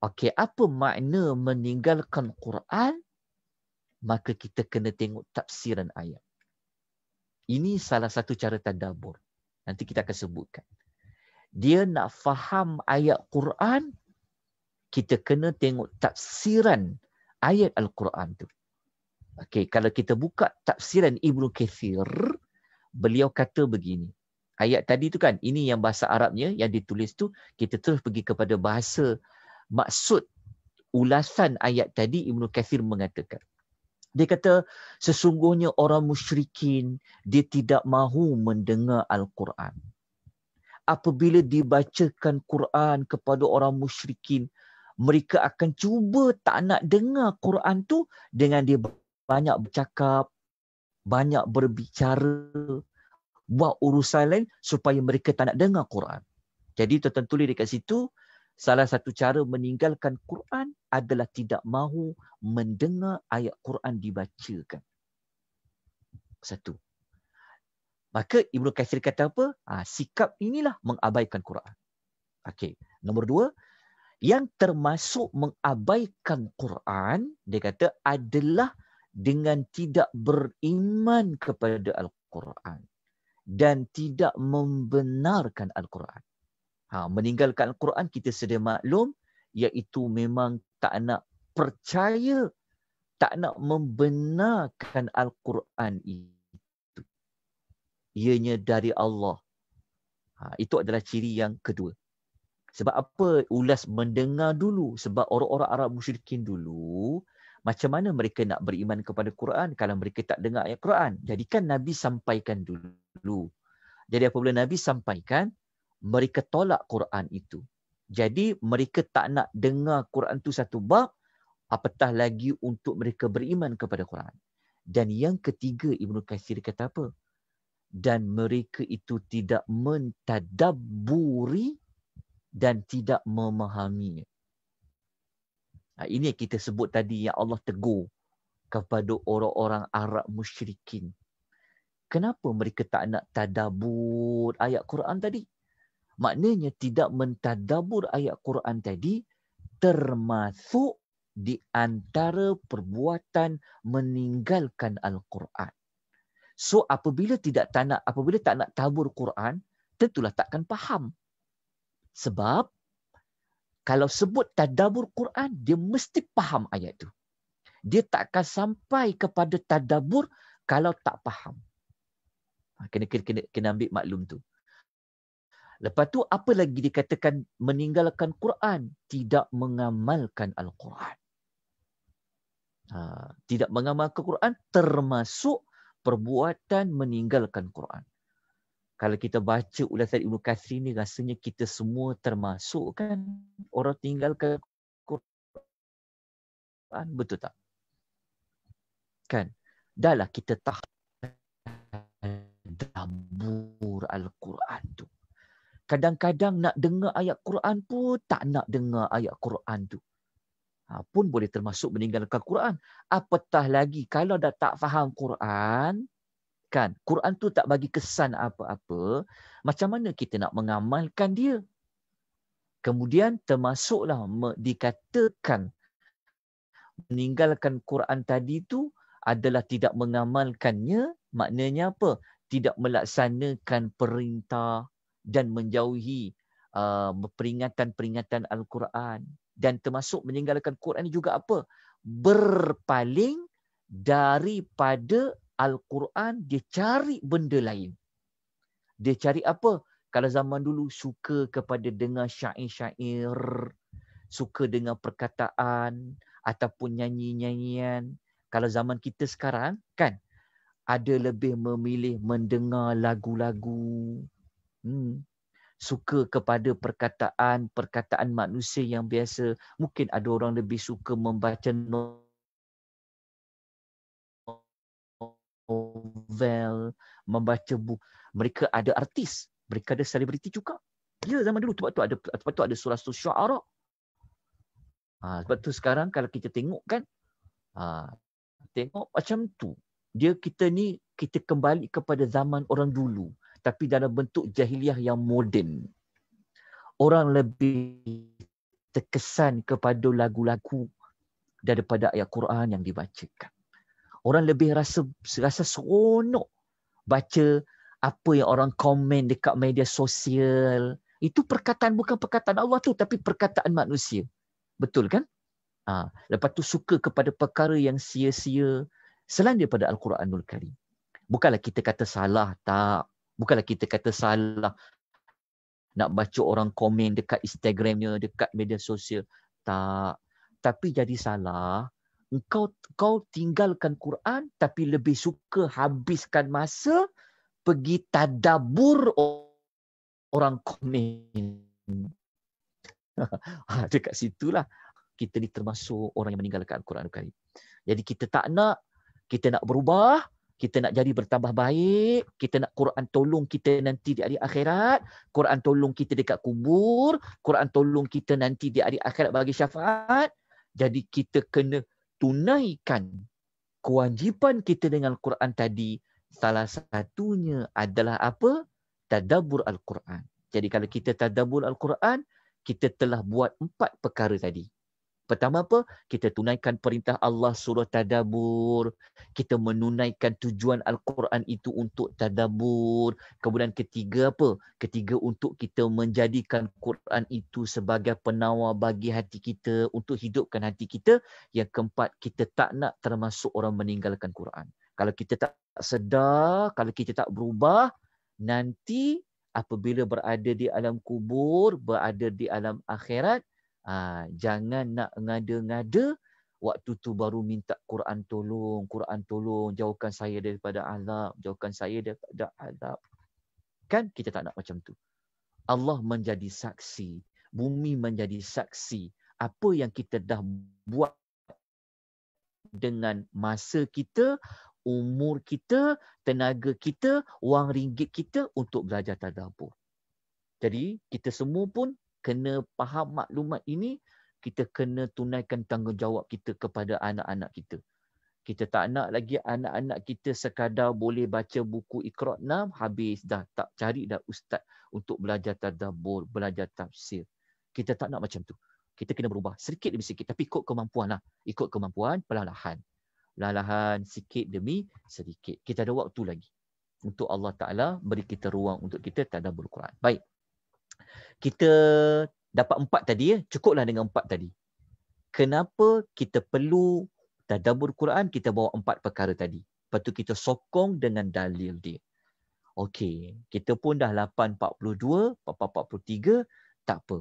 Okey, apa makna meninggalkan Quran? Maka kita kena tengok tafsiran ayat. Ini salah satu cara tadabur. Nanti kita akan sebutkan dia nak faham ayat Quran, kita kena tengok tafsiran ayat Al-Quran tu. Okay, kalau kita buka tafsiran Ibnu Katsir, beliau kata begini. Ayat tadi tu kan, ini yang bahasa Arabnya yang ditulis tu, kita terus pergi kepada bahasa maksud ulasan ayat tadi Ibnu Katsir mengatakan. Dia kata, sesungguhnya orang musyrikin, dia tidak mahu mendengar Al-Quran apabila dibacakan Quran kepada orang musyrikin mereka akan cuba tak nak dengar Quran tu dengan dia banyak bercakap banyak berbicara buat urusan lain supaya mereka tak nak dengar Quran jadi tertentu dekat situ salah satu cara meninggalkan Quran adalah tidak mahu mendengar ayat Quran dibacakan satu Maka Ibnu Kathir kata apa? Ha, sikap inilah mengabaikan Quran. Okey. Nombor dua. Yang termasuk mengabaikan Quran. Dia kata adalah dengan tidak beriman kepada Al-Quran. Dan tidak membenarkan Al-Quran. Ha, meninggalkan Al-Quran kita sedia maklum. Iaitu memang tak nak percaya. Tak nak membenarkan Al-Quran ini ianya dari Allah. Ha, itu adalah ciri yang kedua. Sebab apa ulas mendengar dulu? Sebab orang-orang Arab musyrikin dulu, macam mana mereka nak beriman kepada Quran kalau mereka tak dengar ayat Quran? Jadi kan Nabi sampaikan dulu. Jadi apabila Nabi sampaikan, mereka tolak Quran itu. Jadi mereka tak nak dengar Quran itu satu bab, apatah lagi untuk mereka beriman kepada Quran. Dan yang ketiga Ibnu Katsir kata apa? dan mereka itu tidak mentadaburi dan tidak memahaminya. Ha, ini yang kita sebut tadi yang Allah tegur kepada orang-orang Arab musyrikin. Kenapa mereka tak nak tadabur ayat Quran tadi? Maknanya tidak mentadabur ayat Quran tadi termasuk di antara perbuatan meninggalkan Al-Quran. So apabila tidak tak nak, apabila tak nak tabur Quran, tentulah takkan faham. Sebab kalau sebut tadabur Quran, dia mesti faham ayat tu. Dia takkan sampai kepada tadabur kalau tak faham. Ha, kena, kena, kena ambil maklum tu. Lepas tu apa lagi dikatakan meninggalkan Quran? Tidak mengamalkan Al-Quran. Ha, tidak mengamalkan Quran termasuk perbuatan meninggalkan Quran. Kalau kita baca ulasan Ibnu Kathir ni rasanya kita semua termasuk kan orang tinggalkan Quran. Betul tak? Kan? Dahlah kita tahan Al-Quran tu. Kadang-kadang nak dengar ayat Quran pun tak nak dengar ayat Quran tu ha, pun boleh termasuk meninggalkan Quran. Apatah lagi kalau dah tak faham Quran, kan? Quran tu tak bagi kesan apa-apa, macam mana kita nak mengamalkan dia? Kemudian termasuklah dikatakan meninggalkan Quran tadi tu adalah tidak mengamalkannya, maknanya apa? Tidak melaksanakan perintah dan menjauhi uh, peringatan-peringatan Al-Quran dan termasuk meninggalkan Quran ini juga apa? Berpaling daripada Al-Quran, dia cari benda lain. Dia cari apa? Kalau zaman dulu suka kepada dengar syair-syair, suka dengar perkataan ataupun nyanyi-nyanyian. Kalau zaman kita sekarang kan ada lebih memilih mendengar lagu-lagu. Hmm suka kepada perkataan-perkataan manusia yang biasa. Mungkin ada orang lebih suka membaca novel, membaca buku. Mereka ada artis, mereka ada selebriti juga. Ya zaman dulu sebab tu ada sebab tu ada surah syuara. Ha, sebab tu sekarang kalau kita tengok kan ha, tengok macam tu. Dia kita ni kita kembali kepada zaman orang dulu tapi dalam bentuk jahiliah yang moden. Orang lebih terkesan kepada lagu-lagu daripada ayat Quran yang dibacakan. Orang lebih rasa rasa seronok baca apa yang orang komen dekat media sosial. Itu perkataan bukan perkataan Allah tu tapi perkataan manusia. Betul kan? Ha, lepas tu suka kepada perkara yang sia-sia selain daripada Al-Quranul Karim. Bukanlah kita kata salah, tak bukanlah kita kata salah nak baca orang komen dekat Instagramnya, dekat media sosial. Tak. Tapi jadi salah. Engkau kau tinggalkan Quran tapi lebih suka habiskan masa pergi tadabur orang komen. Ah, dekat situlah kita ni termasuk orang yang meninggalkan Quran Al-Karim. Jadi kita tak nak kita nak berubah kita nak jadi bertambah baik, kita nak Quran tolong kita nanti di hari akhirat, Quran tolong kita dekat kubur, Quran tolong kita nanti di hari akhirat bagi syafaat, jadi kita kena tunaikan kewajipan kita dengan Quran tadi, salah satunya adalah apa? Tadabur Al-Quran. Jadi kalau kita tadabur Al-Quran, kita telah buat empat perkara tadi. Pertama apa? Kita tunaikan perintah Allah suruh tadabur. Kita menunaikan tujuan Al-Quran itu untuk tadabur. Kemudian ketiga apa? Ketiga untuk kita menjadikan Quran itu sebagai penawar bagi hati kita. Untuk hidupkan hati kita. Yang keempat, kita tak nak termasuk orang meninggalkan Quran. Kalau kita tak sedar, kalau kita tak berubah, nanti apabila berada di alam kubur, berada di alam akhirat, Ha, jangan nak ngada-ngada waktu tu baru minta Quran tolong, Quran tolong, jauhkan saya daripada azab, jauhkan saya daripada azab. Kan kita tak nak macam tu. Allah menjadi saksi, bumi menjadi saksi apa yang kita dah buat dengan masa kita, umur kita, tenaga kita, wang ringgit kita untuk belajar tadabbur. Jadi kita semua pun kena faham maklumat ini, kita kena tunaikan tanggungjawab kita kepada anak-anak kita. Kita tak nak lagi anak-anak kita sekadar boleh baca buku Iqra' 6, habis dah tak cari dah ustaz untuk belajar tadabur, belajar tafsir. Kita tak nak macam tu. Kita kena berubah. Sedikit demi sedikit. Tapi ikut kemampuan lah. Ikut kemampuan perlahan-lahan. Perlahan-lahan sikit demi sedikit. Kita ada waktu lagi. Untuk Allah Ta'ala beri kita ruang untuk kita tadabur Quran. Baik kita dapat empat tadi ya cukuplah dengan empat tadi kenapa kita perlu tadabbur Quran kita bawa empat perkara tadi lepas tu kita sokong dengan dalil dia okey kita pun dah 8.42 4.43 tak apa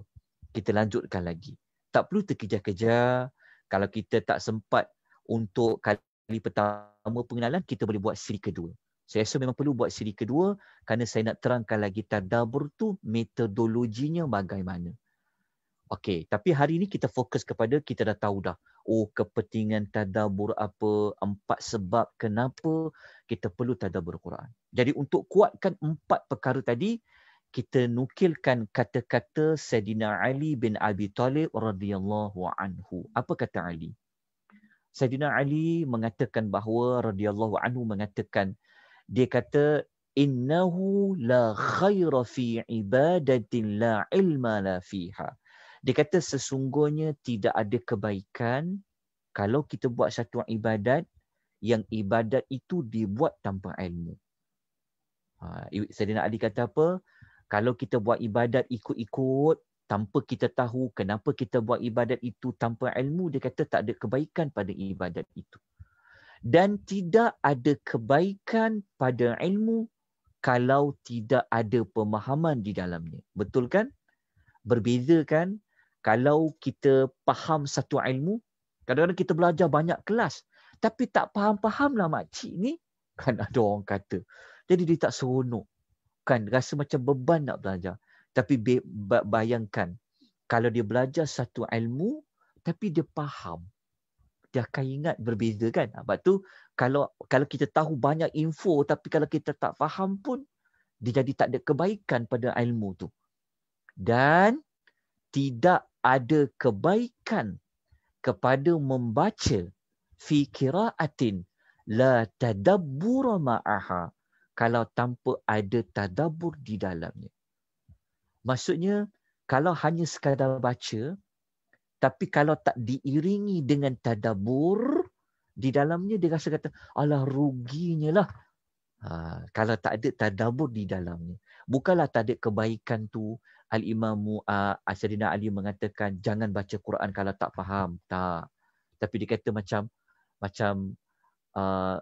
kita lanjutkan lagi tak perlu terkejar-kejar kalau kita tak sempat untuk kali pertama pengenalan kita boleh buat siri kedua saya rasa memang perlu buat siri kedua kerana saya nak terangkan lagi tadabur tu metodologinya bagaimana. Okey, tapi hari ini kita fokus kepada kita dah tahu dah oh kepentingan tadabur apa, empat sebab kenapa kita perlu tadabur Quran. Jadi untuk kuatkan empat perkara tadi, kita nukilkan kata-kata Sayyidina Ali bin Abi Talib radhiyallahu anhu. Apa kata Ali? Sayyidina Ali mengatakan bahawa radhiyallahu anhu mengatakan dia kata innahu la khaira fi ibadatin la ilma la fiha dia kata sesungguhnya tidak ada kebaikan kalau kita buat satu ibadat yang ibadat itu dibuat tanpa ilmu ha Saidina Ali kata apa kalau kita buat ibadat ikut-ikut tanpa kita tahu kenapa kita buat ibadat itu tanpa ilmu dia kata tak ada kebaikan pada ibadat itu dan tidak ada kebaikan pada ilmu kalau tidak ada pemahaman di dalamnya. Betul kan? Berbeza kan kalau kita faham satu ilmu, kadang-kadang kita belajar banyak kelas tapi tak faham-fahamlah makcik ni. Kan ada orang kata. Jadi dia tak seronok. Kan rasa macam beban nak belajar. Tapi bayangkan kalau dia belajar satu ilmu tapi dia faham dia akan ingat berbeza kan. Ah, sebab tu kalau kalau kita tahu banyak info tapi kalau kita tak faham pun dia jadi tak ada kebaikan pada ilmu tu. Dan tidak ada kebaikan kepada membaca fikiraatin la tadabbura ma'aha kalau tanpa ada tadabbur di dalamnya. Maksudnya kalau hanya sekadar baca tapi kalau tak diiringi dengan tadabur, di dalamnya dia rasa kata, alah ruginya lah. Ha, kalau tak ada tadabur di dalamnya. Bukanlah tak ada kebaikan tu. Al-Imam uh, Asyadina Ali mengatakan, jangan baca Quran kalau tak faham. Tak. Tapi dia kata macam, macam uh,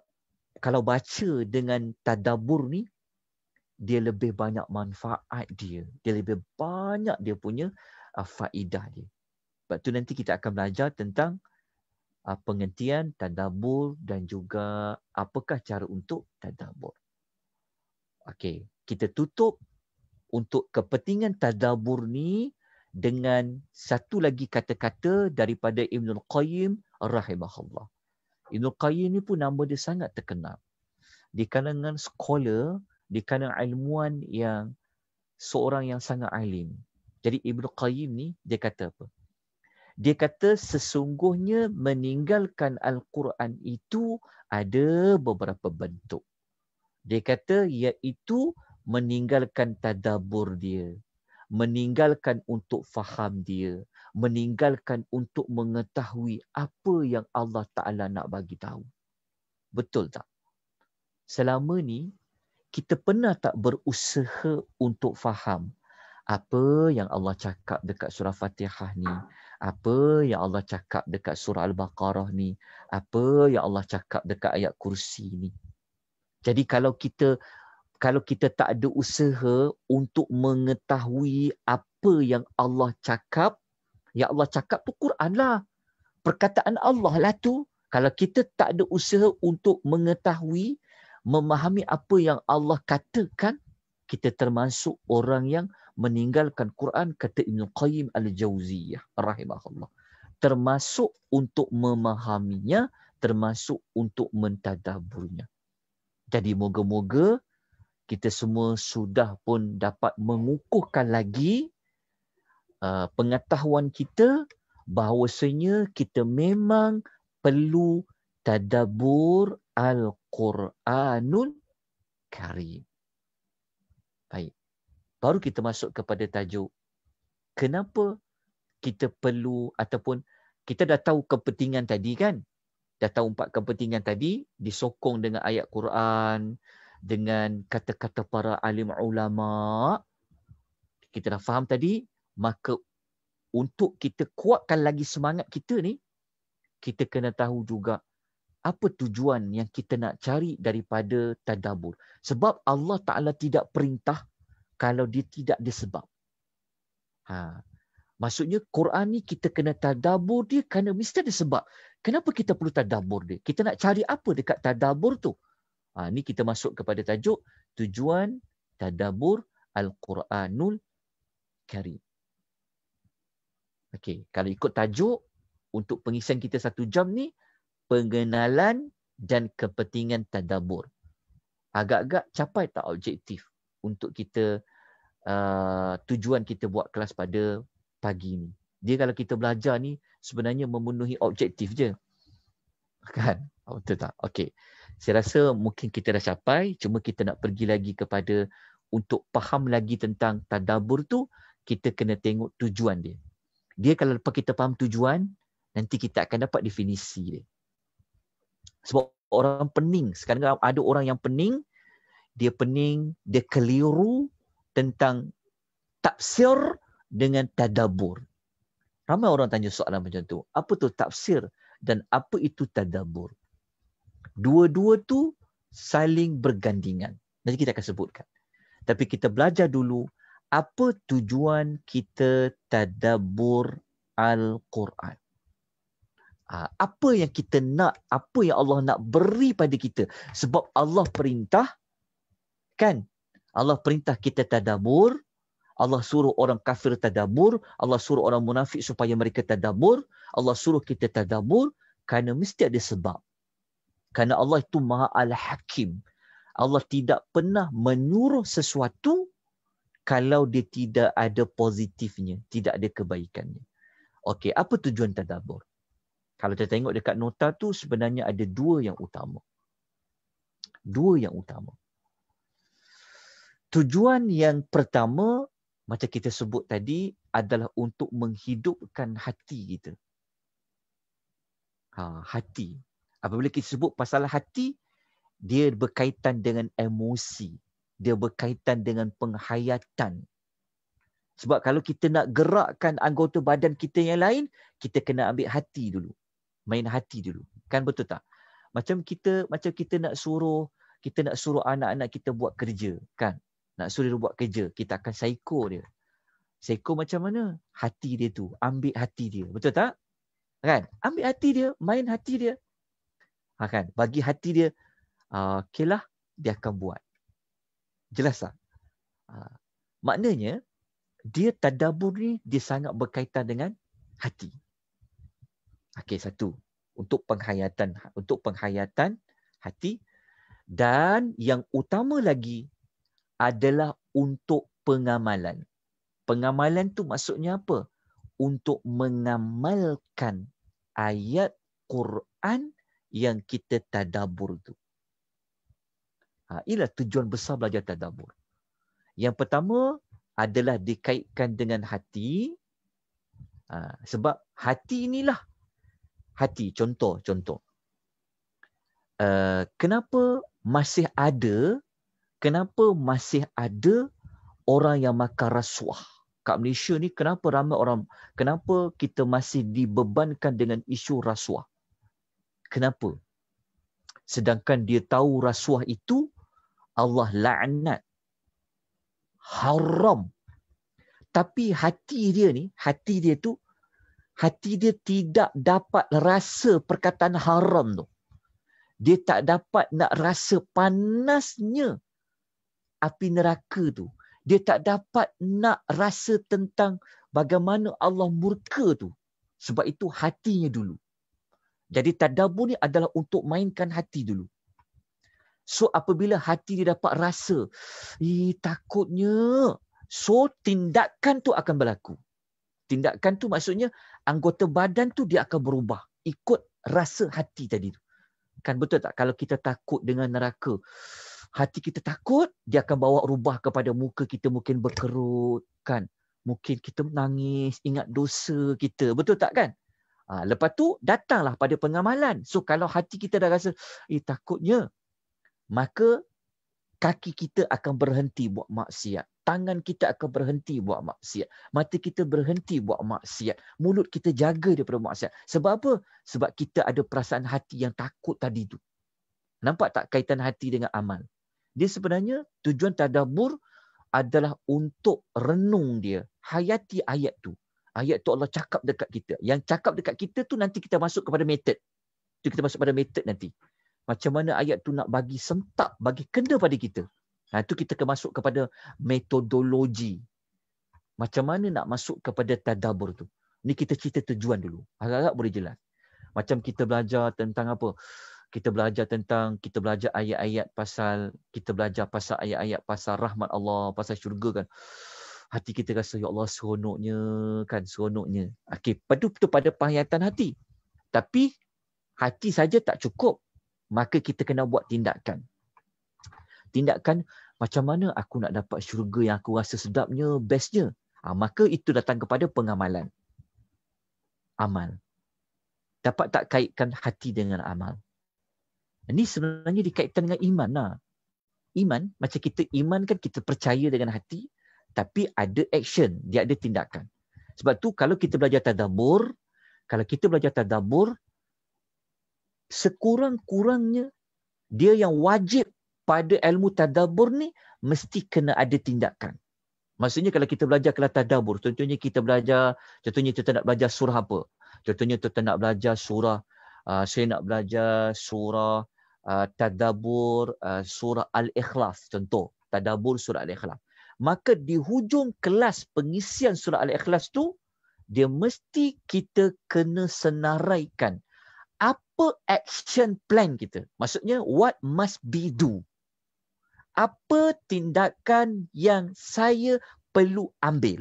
kalau baca dengan tadabur ni, dia lebih banyak manfaat dia. Dia lebih banyak dia punya uh, faedah dia. Sebab tu nanti kita akan belajar tentang uh, pengertian tadabur dan juga apakah cara untuk tadabur. Okey, kita tutup untuk kepentingan tadabur ni dengan satu lagi kata-kata daripada Ibn Al-Qayyim rahimahullah. Ibn Al-Qayyim ni pun nama dia sangat terkenal. Di kalangan scholar, di kalangan ilmuwan yang seorang yang sangat alim. Jadi Ibn Al-Qayyim ni dia kata apa? dia kata sesungguhnya meninggalkan al-Quran itu ada beberapa bentuk. Dia kata iaitu meninggalkan tadabbur dia, meninggalkan untuk faham dia, meninggalkan untuk mengetahui apa yang Allah Taala nak bagi tahu. Betul tak? Selama ni kita pernah tak berusaha untuk faham apa yang Allah cakap dekat surah Fatihah ni? Ah apa yang Allah cakap dekat surah Al-Baqarah ni, apa yang Allah cakap dekat ayat kursi ni. Jadi kalau kita kalau kita tak ada usaha untuk mengetahui apa yang Allah cakap, ya Allah cakap tu Quran lah. Perkataan Allah lah tu. Kalau kita tak ada usaha untuk mengetahui, memahami apa yang Allah katakan, kita termasuk orang yang meninggalkan Quran kata Ibn Qayyim al jauziyah rahimahullah. Termasuk untuk memahaminya, termasuk untuk mentadaburnya. Jadi moga-moga kita semua sudah pun dapat mengukuhkan lagi uh, pengetahuan kita bahawasanya kita memang perlu tadabur al-Quranul Karim. Baik baru kita masuk kepada tajuk kenapa kita perlu ataupun kita dah tahu kepentingan tadi kan dah tahu empat kepentingan tadi disokong dengan ayat Quran dengan kata-kata para alim ulama kita dah faham tadi maka untuk kita kuatkan lagi semangat kita ni kita kena tahu juga apa tujuan yang kita nak cari daripada tadabbur sebab Allah Taala tidak perintah kalau dia tidak ada sebab. Ha. Maksudnya Quran ni kita kena tadabur dia kerana mesti ada sebab. Kenapa kita perlu tadabur dia? Kita nak cari apa dekat tadabur tu? Ha, ni kita masuk kepada tajuk tujuan tadabur Al-Quranul Karim. Okey, kalau ikut tajuk untuk pengisian kita satu jam ni, pengenalan dan kepentingan tadabur. Agak-agak capai tak objektif untuk kita Uh, tujuan kita buat kelas pada pagi ni. Dia kalau kita belajar ni sebenarnya memenuhi objektif je. Kan? Oh, betul tak? Okey. Saya rasa mungkin kita dah capai, cuma kita nak pergi lagi kepada untuk faham lagi tentang tadabur tu, kita kena tengok tujuan dia. Dia kalau lepas kita faham tujuan, nanti kita akan dapat definisi dia. Sebab orang pening, sekarang ada orang yang pening, dia pening, dia keliru, tentang tafsir dengan tadabur. Ramai orang tanya soalan macam tu. Apa tu tafsir dan apa itu tadabur? Dua-dua tu saling bergandingan. Nanti kita akan sebutkan. Tapi kita belajar dulu apa tujuan kita tadabur Al-Quran. Ha, apa yang kita nak, apa yang Allah nak beri pada kita. Sebab Allah perintah kan Allah perintah kita tadabur, Allah suruh orang kafir tadabur, Allah suruh orang munafik supaya mereka tadabur, Allah suruh kita tadabur kerana mesti ada sebab. Kerana Allah itu Maha Al-Hakim. Allah tidak pernah menyuruh sesuatu kalau dia tidak ada positifnya, tidak ada kebaikannya. Okey, apa tujuan tadabur? Kalau kita tengok dekat nota tu sebenarnya ada dua yang utama. Dua yang utama tujuan yang pertama macam kita sebut tadi adalah untuk menghidupkan hati kita. Ha, hati. Apabila kita sebut pasal hati, dia berkaitan dengan emosi. Dia berkaitan dengan penghayatan. Sebab kalau kita nak gerakkan anggota badan kita yang lain, kita kena ambil hati dulu. Main hati dulu. Kan betul tak? Macam kita macam kita nak suruh kita nak suruh anak-anak kita buat kerja, kan? nak suruh dia buat kerja kita akan psycho dia psycho macam mana hati dia tu ambil hati dia betul tak kan ambil hati dia main hati dia ha, kan bagi hati dia uh, ah, okay lah dia akan buat jelas tak ha, maknanya dia tadabur ni dia sangat berkaitan dengan hati okey satu untuk penghayatan untuk penghayatan hati dan yang utama lagi adalah untuk pengamalan. Pengamalan tu maksudnya apa? Untuk mengamalkan ayat Quran yang kita tadabur tu. Ha, inilah tujuan besar belajar tadabur. Yang pertama adalah dikaitkan dengan hati. Ha, sebab hati inilah. Hati, contoh, contoh. Uh, kenapa masih ada kenapa masih ada orang yang makan rasuah kat Malaysia ni kenapa ramai orang kenapa kita masih dibebankan dengan isu rasuah kenapa sedangkan dia tahu rasuah itu Allah laknat haram tapi hati dia ni hati dia tu hati dia tidak dapat rasa perkataan haram tu dia tak dapat nak rasa panasnya api neraka tu. Dia tak dapat nak rasa tentang bagaimana Allah murka tu. Sebab itu hatinya dulu. Jadi tadabur ni adalah untuk mainkan hati dulu. So apabila hati dia dapat rasa, eh takutnya. So tindakan tu akan berlaku. Tindakan tu maksudnya anggota badan tu dia akan berubah. Ikut rasa hati tadi tu. Kan betul tak? Kalau kita takut dengan neraka hati kita takut, dia akan bawa rubah kepada muka kita mungkin berkerut kan. Mungkin kita menangis, ingat dosa kita. Betul tak kan? Ha, lepas tu datanglah pada pengamalan. So kalau hati kita dah rasa eh takutnya, maka kaki kita akan berhenti buat maksiat. Tangan kita akan berhenti buat maksiat. Mata kita berhenti buat maksiat. Mulut kita jaga daripada maksiat. Sebab apa? Sebab kita ada perasaan hati yang takut tadi tu. Nampak tak kaitan hati dengan amal? dia sebenarnya tujuan tadabur adalah untuk renung dia hayati ayat tu ayat tu Allah cakap dekat kita yang cakap dekat kita tu nanti kita masuk kepada method tu kita masuk pada method nanti macam mana ayat tu nak bagi sentak bagi kena pada kita nah ha, tu kita ke masuk kepada metodologi macam mana nak masuk kepada tadabur tu ni kita cerita tujuan dulu agak-agak boleh jelas macam kita belajar tentang apa kita belajar tentang kita belajar ayat-ayat pasal kita belajar pasal ayat-ayat pasal rahmat Allah pasal syurga kan hati kita rasa ya Allah seronoknya kan seronoknya okey padu tu pada penghayatan hati tapi hati saja tak cukup maka kita kena buat tindakan tindakan macam mana aku nak dapat syurga yang aku rasa sedapnya bestnya ha, maka itu datang kepada pengamalan amal dapat tak kaitkan hati dengan amal ini sebenarnya dikaitkan dengan iman lah. Iman, macam kita iman kan kita percaya dengan hati. Tapi ada action, dia ada tindakan. Sebab tu kalau kita belajar tadabur, kalau kita belajar tadabur, sekurang-kurangnya dia yang wajib pada ilmu tadabur ni mesti kena ada tindakan. Maksudnya kalau kita belajar kelas tadabur, contohnya kita belajar, contohnya kita nak belajar surah apa? Contohnya kita nak belajar surah, uh, saya nak belajar surah, Ah, tadabur uh, ah, surah al-ikhlas contoh tadabur surah al-ikhlas maka di hujung kelas pengisian surah al-ikhlas tu dia mesti kita kena senaraikan apa action plan kita maksudnya what must be do apa tindakan yang saya perlu ambil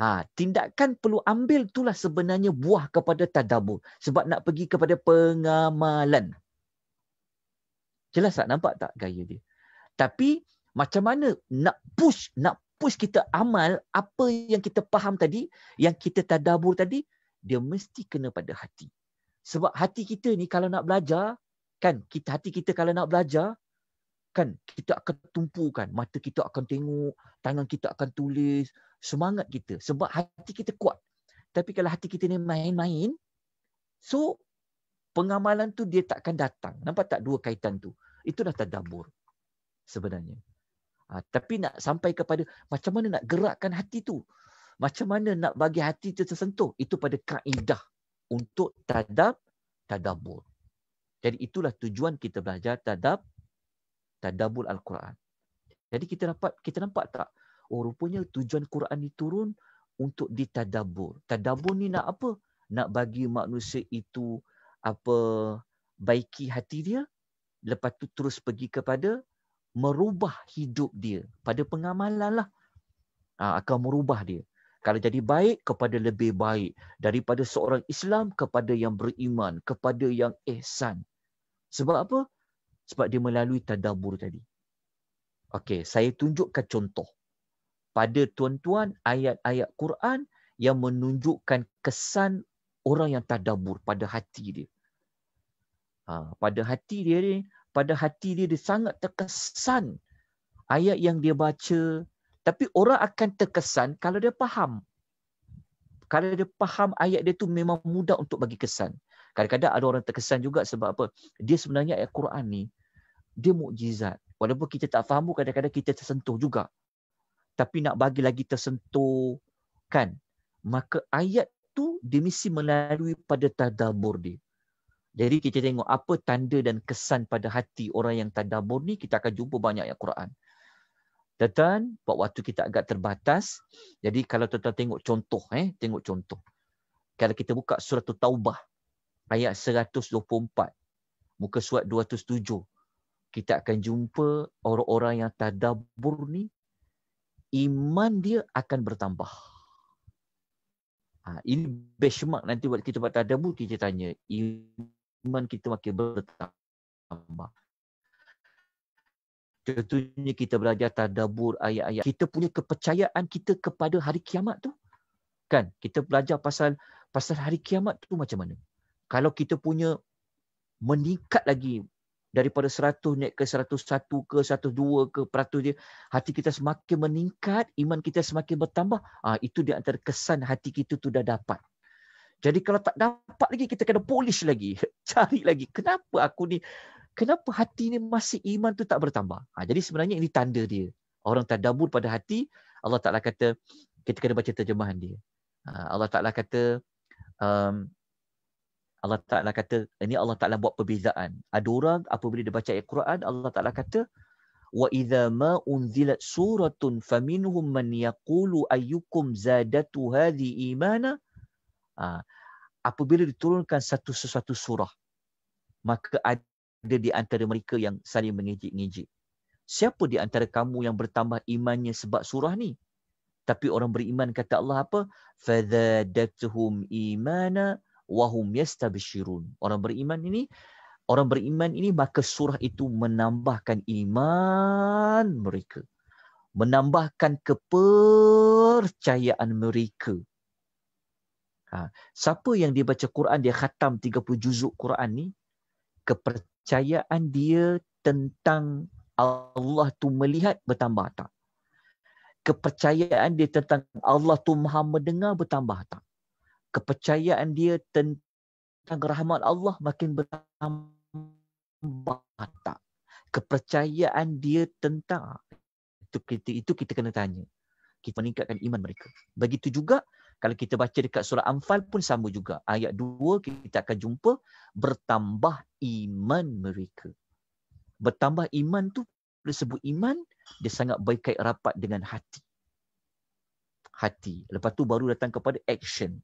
Ha, tindakan perlu ambil itulah sebenarnya buah kepada tadabur. Sebab nak pergi kepada pengamalan. Jelas tak? Nampak tak gaya dia? Tapi macam mana nak push, nak push kita amal apa yang kita faham tadi, yang kita tadabur tadi, dia mesti kena pada hati. Sebab hati kita ni kalau nak belajar, kan kita hati kita kalau nak belajar, kan kita akan tumpukan, mata kita akan tengok, tangan kita akan tulis, semangat kita. Sebab hati kita kuat. Tapi kalau hati kita ni main-main, so pengamalan tu dia takkan datang. Nampak tak dua kaitan tu? Itu dah tadabur sebenarnya. Ha, tapi nak sampai kepada macam mana nak gerakkan hati tu? Macam mana nak bagi hati tu tersentuh? Itu pada kaedah untuk tadab, tadabur. Jadi itulah tujuan kita belajar tadab, tadabur Al-Quran. Jadi kita dapat kita nampak tak? Oh rupanya tujuan Quran ni turun untuk ditadabur. Tadabur ni nak apa? Nak bagi manusia itu apa baiki hati dia lepas tu terus pergi kepada merubah hidup dia pada pengamalan lah ha, akan merubah dia kalau jadi baik kepada lebih baik daripada seorang Islam kepada yang beriman kepada yang ihsan sebab apa sebab dia melalui tadabbur tadi okey saya tunjukkan contoh pada tuan-tuan ayat-ayat Quran yang menunjukkan kesan orang yang tadabur pada hati dia. Ha, pada hati dia ni, pada hati dia dia sangat terkesan ayat yang dia baca. Tapi orang akan terkesan kalau dia faham. Kalau dia faham ayat dia tu memang mudah untuk bagi kesan. Kadang-kadang ada orang terkesan juga sebab apa? Dia sebenarnya ayat Quran ni, dia mukjizat. Walaupun kita tak faham pun kadang-kadang kita tersentuh juga. Tapi nak bagi lagi tersentuh kan? Maka ayat dia mesti melalui pada tadabur dia. Jadi kita tengok apa tanda dan kesan pada hati orang yang tadabur ni, kita akan jumpa banyak ayat Quran. Tuan-tuan, buat waktu kita agak terbatas. Jadi kalau tuan tengok contoh, eh, tengok contoh. Kalau kita buka surat Taubah, ayat 124, muka surat 207, kita akan jumpa orang-orang yang tadabur ni, iman dia akan bertambah. Ha, ini benchmark nanti buat kita buat tadabur, kita tanya. Iman kita makin bertambah. Contohnya kita belajar tadabur ayat-ayat. Kita punya kepercayaan kita kepada hari kiamat tu. Kan? Kita belajar pasal pasal hari kiamat tu macam mana. Kalau kita punya meningkat lagi daripada 100 naik ke 101 ke 102 ke peratus dia hati kita semakin meningkat iman kita semakin bertambah ah itu di antara kesan hati kita tu dah dapat jadi kalau tak dapat lagi kita kena polish lagi cari lagi kenapa aku ni kenapa hati ni masih iman tu tak bertambah ah jadi sebenarnya ini tanda dia orang tadabbur pada hati Allah Taala kata kita kena baca terjemahan dia ah, Allah Taala kata um, Allah Ta'ala kata, ini Allah Ta'ala buat perbezaan. Ada orang, apabila dia baca Al-Quran, Allah Ta'ala kata, وَإِذَا مَا أُنْزِلَتْ سُورَةٌ فَمِنْهُمْ مَنْ يَقُولُ أَيُّكُمْ زَادَتُ هَذِي إِمَانًا ha, Apabila diturunkan satu sesuatu surah, maka ada di antara mereka yang saling mengejik-ngejik. Siapa di antara kamu yang bertambah imannya sebab surah ni? Tapi orang beriman kata Allah apa? فَذَادَتْهُمْ إِمَانًا wahum yastabshirun. Orang beriman ini orang beriman ini maka surah itu menambahkan iman mereka. Menambahkan kepercayaan mereka. Ha, siapa yang dia baca Quran dia khatam 30 juzuk Quran ni kepercayaan dia tentang Allah tu melihat bertambah tak? Kepercayaan dia tentang Allah tu maha mendengar bertambah tak? kepercayaan dia tentang rahmat Allah makin bertambah tak? Kepercayaan dia tentang itu kita itu kita kena tanya. Kita meningkatkan iman mereka. Begitu juga kalau kita baca dekat surah Anfal pun sama juga. Ayat 2 kita akan jumpa bertambah iman mereka. Bertambah iman tu disebut iman dia sangat berkait rapat dengan hati. Hati. Lepas tu baru datang kepada action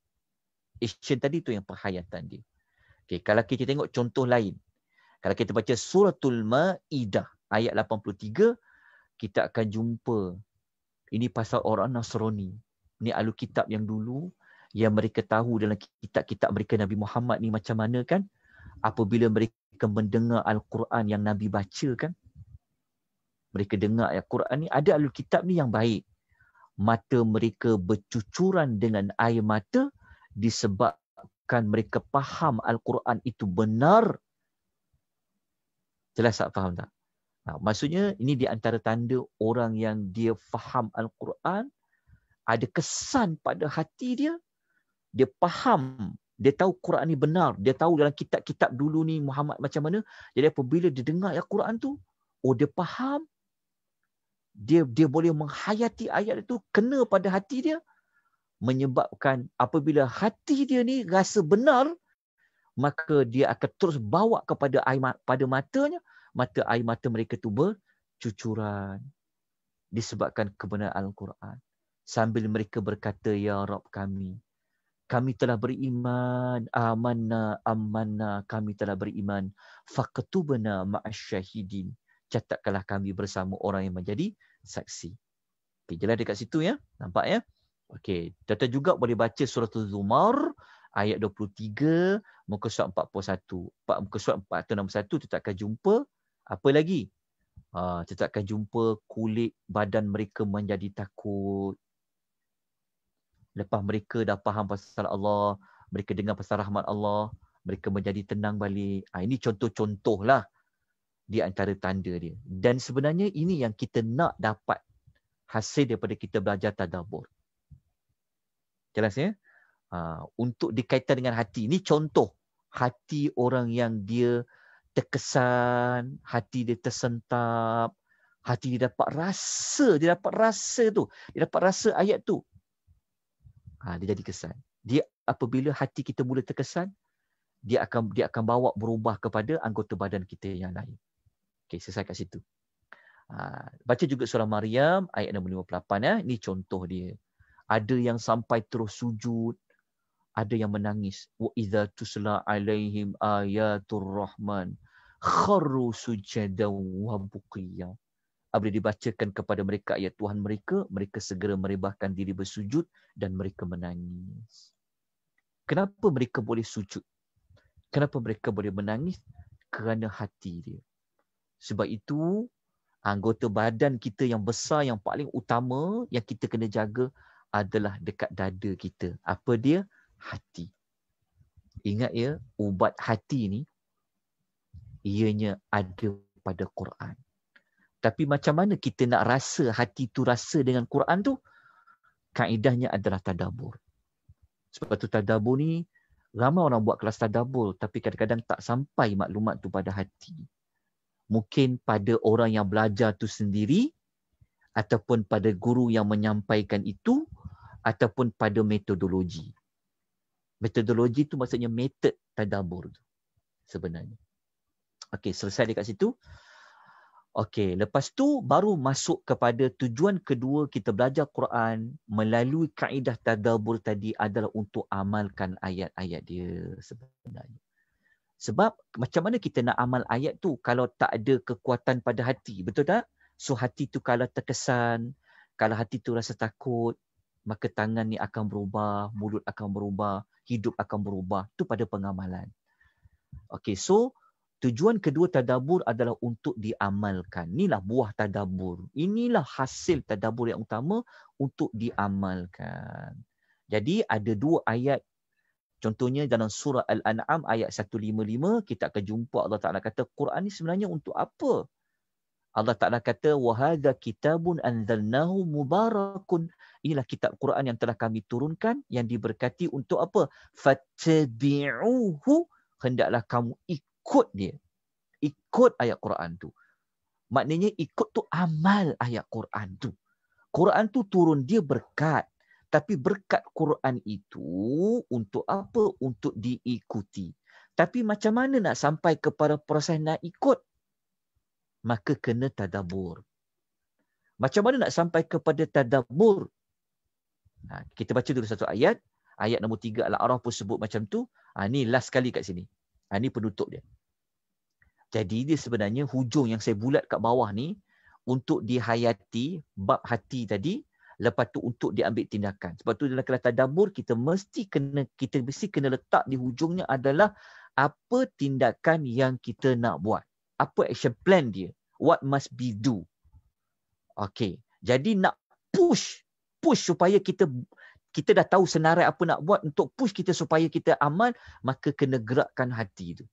action tadi tu yang perhayatan dia. Okay, kalau kita tengok contoh lain. Kalau kita baca suratul Ma'idah ayat 83, kita akan jumpa ini pasal orang Nasrani. Ini alu kitab yang dulu yang mereka tahu dalam kitab-kitab mereka Nabi Muhammad ni macam mana kan? Apabila mereka mendengar Al-Quran yang Nabi baca kan? Mereka dengar ya quran ni, ada alu kitab ni yang baik. Mata mereka bercucuran dengan air mata disebabkan mereka faham Al-Quran itu benar. Jelas tak faham tak? Nah, ha, maksudnya ini di antara tanda orang yang dia faham Al-Quran ada kesan pada hati dia. Dia faham dia tahu Quran ni benar. Dia tahu dalam kitab-kitab dulu ni Muhammad macam mana. Jadi apabila dia dengar ayat Quran tu, oh dia faham. Dia dia boleh menghayati ayat itu kena pada hati dia menyebabkan apabila hati dia ni rasa benar maka dia akan terus bawa kepada air mata, pada matanya mata air mata mereka tu bercucuran disebabkan kebenaran al-Quran sambil mereka berkata ya rab kami kami telah beriman amanna amanna kami telah beriman faqtubna ma'asyahidin catatkanlah kami bersama orang yang menjadi saksi. Okey jelas dekat situ ya. Nampak ya? Okey, tuan-tuan juga boleh baca surah Az-Zumar ayat 23 muka surat 41. Pak muka surat 461 tu takkan jumpa apa lagi? Ah, ha, uh, takkan jumpa kulit badan mereka menjadi takut. Lepas mereka dah faham pasal Allah, mereka dengar pasal rahmat Allah, mereka menjadi tenang balik. Ah, ini contoh contoh lah di antara tanda dia. Dan sebenarnya ini yang kita nak dapat hasil daripada kita belajar tadabbur jelas ya uh, untuk dikaitkan dengan hati ini contoh hati orang yang dia terkesan hati dia tersentap hati dia dapat rasa dia dapat rasa tu dia dapat rasa ayat tu ha, dia jadi kesan dia apabila hati kita mula terkesan dia akan dia akan bawa berubah kepada anggota badan kita yang lain Okay selesai kat situ ha, baca juga surah maryam ayat nombor 58 eh ini contoh dia ada yang sampai terus sujud ada yang menangis wa idza tusla alaihim ayatul rahman kharru sujada wa buqiyya apabila dibacakan kepada mereka ayat Tuhan mereka mereka segera merebahkan diri bersujud dan mereka menangis kenapa mereka boleh sujud kenapa mereka boleh menangis kerana hati dia sebab itu anggota badan kita yang besar yang paling utama yang kita kena jaga adalah dekat dada kita. Apa dia? Hati. Ingat ya, ubat hati ni ianya ada pada Quran. Tapi macam mana kita nak rasa hati tu rasa dengan Quran tu? Kaedahnya adalah tadabur. Sebab tu tadabur ni ramai orang buat kelas tadabur tapi kadang-kadang tak sampai maklumat tu pada hati. Mungkin pada orang yang belajar tu sendiri ataupun pada guru yang menyampaikan itu ataupun pada metodologi. Metodologi tu maksudnya method tadabur tu sebenarnya. Okey, selesai dekat situ. Okey, lepas tu baru masuk kepada tujuan kedua kita belajar Quran melalui kaedah tadabur tadi adalah untuk amalkan ayat-ayat dia sebenarnya. Sebab macam mana kita nak amal ayat tu kalau tak ada kekuatan pada hati, betul tak? So hati tu kalau terkesan, kalau hati tu rasa takut, maka tangan ni akan berubah, mulut akan berubah, hidup akan berubah. Itu pada pengamalan. Okay, so tujuan kedua tadabur adalah untuk diamalkan. Inilah buah tadabur. Inilah hasil tadabur yang utama untuk diamalkan. Jadi ada dua ayat contohnya dalam surah Al-An'am ayat 155 kita akan jumpa Allah Taala kata Quran ni sebenarnya untuk apa? Allah Ta'ala kata, وَهَذَا كِتَابٌ أَنْذَلْنَاهُ مُبَارَكٌ Inilah kitab Quran yang telah kami turunkan yang diberkati untuk apa? فَتَبِعُوهُ Hendaklah kamu ikut dia. Ikut ayat Quran tu. Maknanya ikut tu amal ayat Quran tu. Quran tu turun dia berkat. Tapi berkat Quran itu untuk apa? Untuk diikuti. Tapi macam mana nak sampai kepada proses nak ikut? maka kena tadabur. Macam mana nak sampai kepada tadabur? Ha, kita baca dulu satu ayat. Ayat nombor tiga Al-A'raf pun sebut macam tu. Ha, ni last sekali kat sini. Ha, ni penutup dia. Jadi dia sebenarnya hujung yang saya bulat kat bawah ni untuk dihayati bab hati tadi lepas tu untuk diambil tindakan. Sebab tu dalam kelas tadabur kita mesti kena kita mesti kena letak di hujungnya adalah apa tindakan yang kita nak buat apa action plan dia what must be do Okay, jadi nak push push supaya kita kita dah tahu senarai apa nak buat untuk push kita supaya kita aman maka kena gerakkan hati itu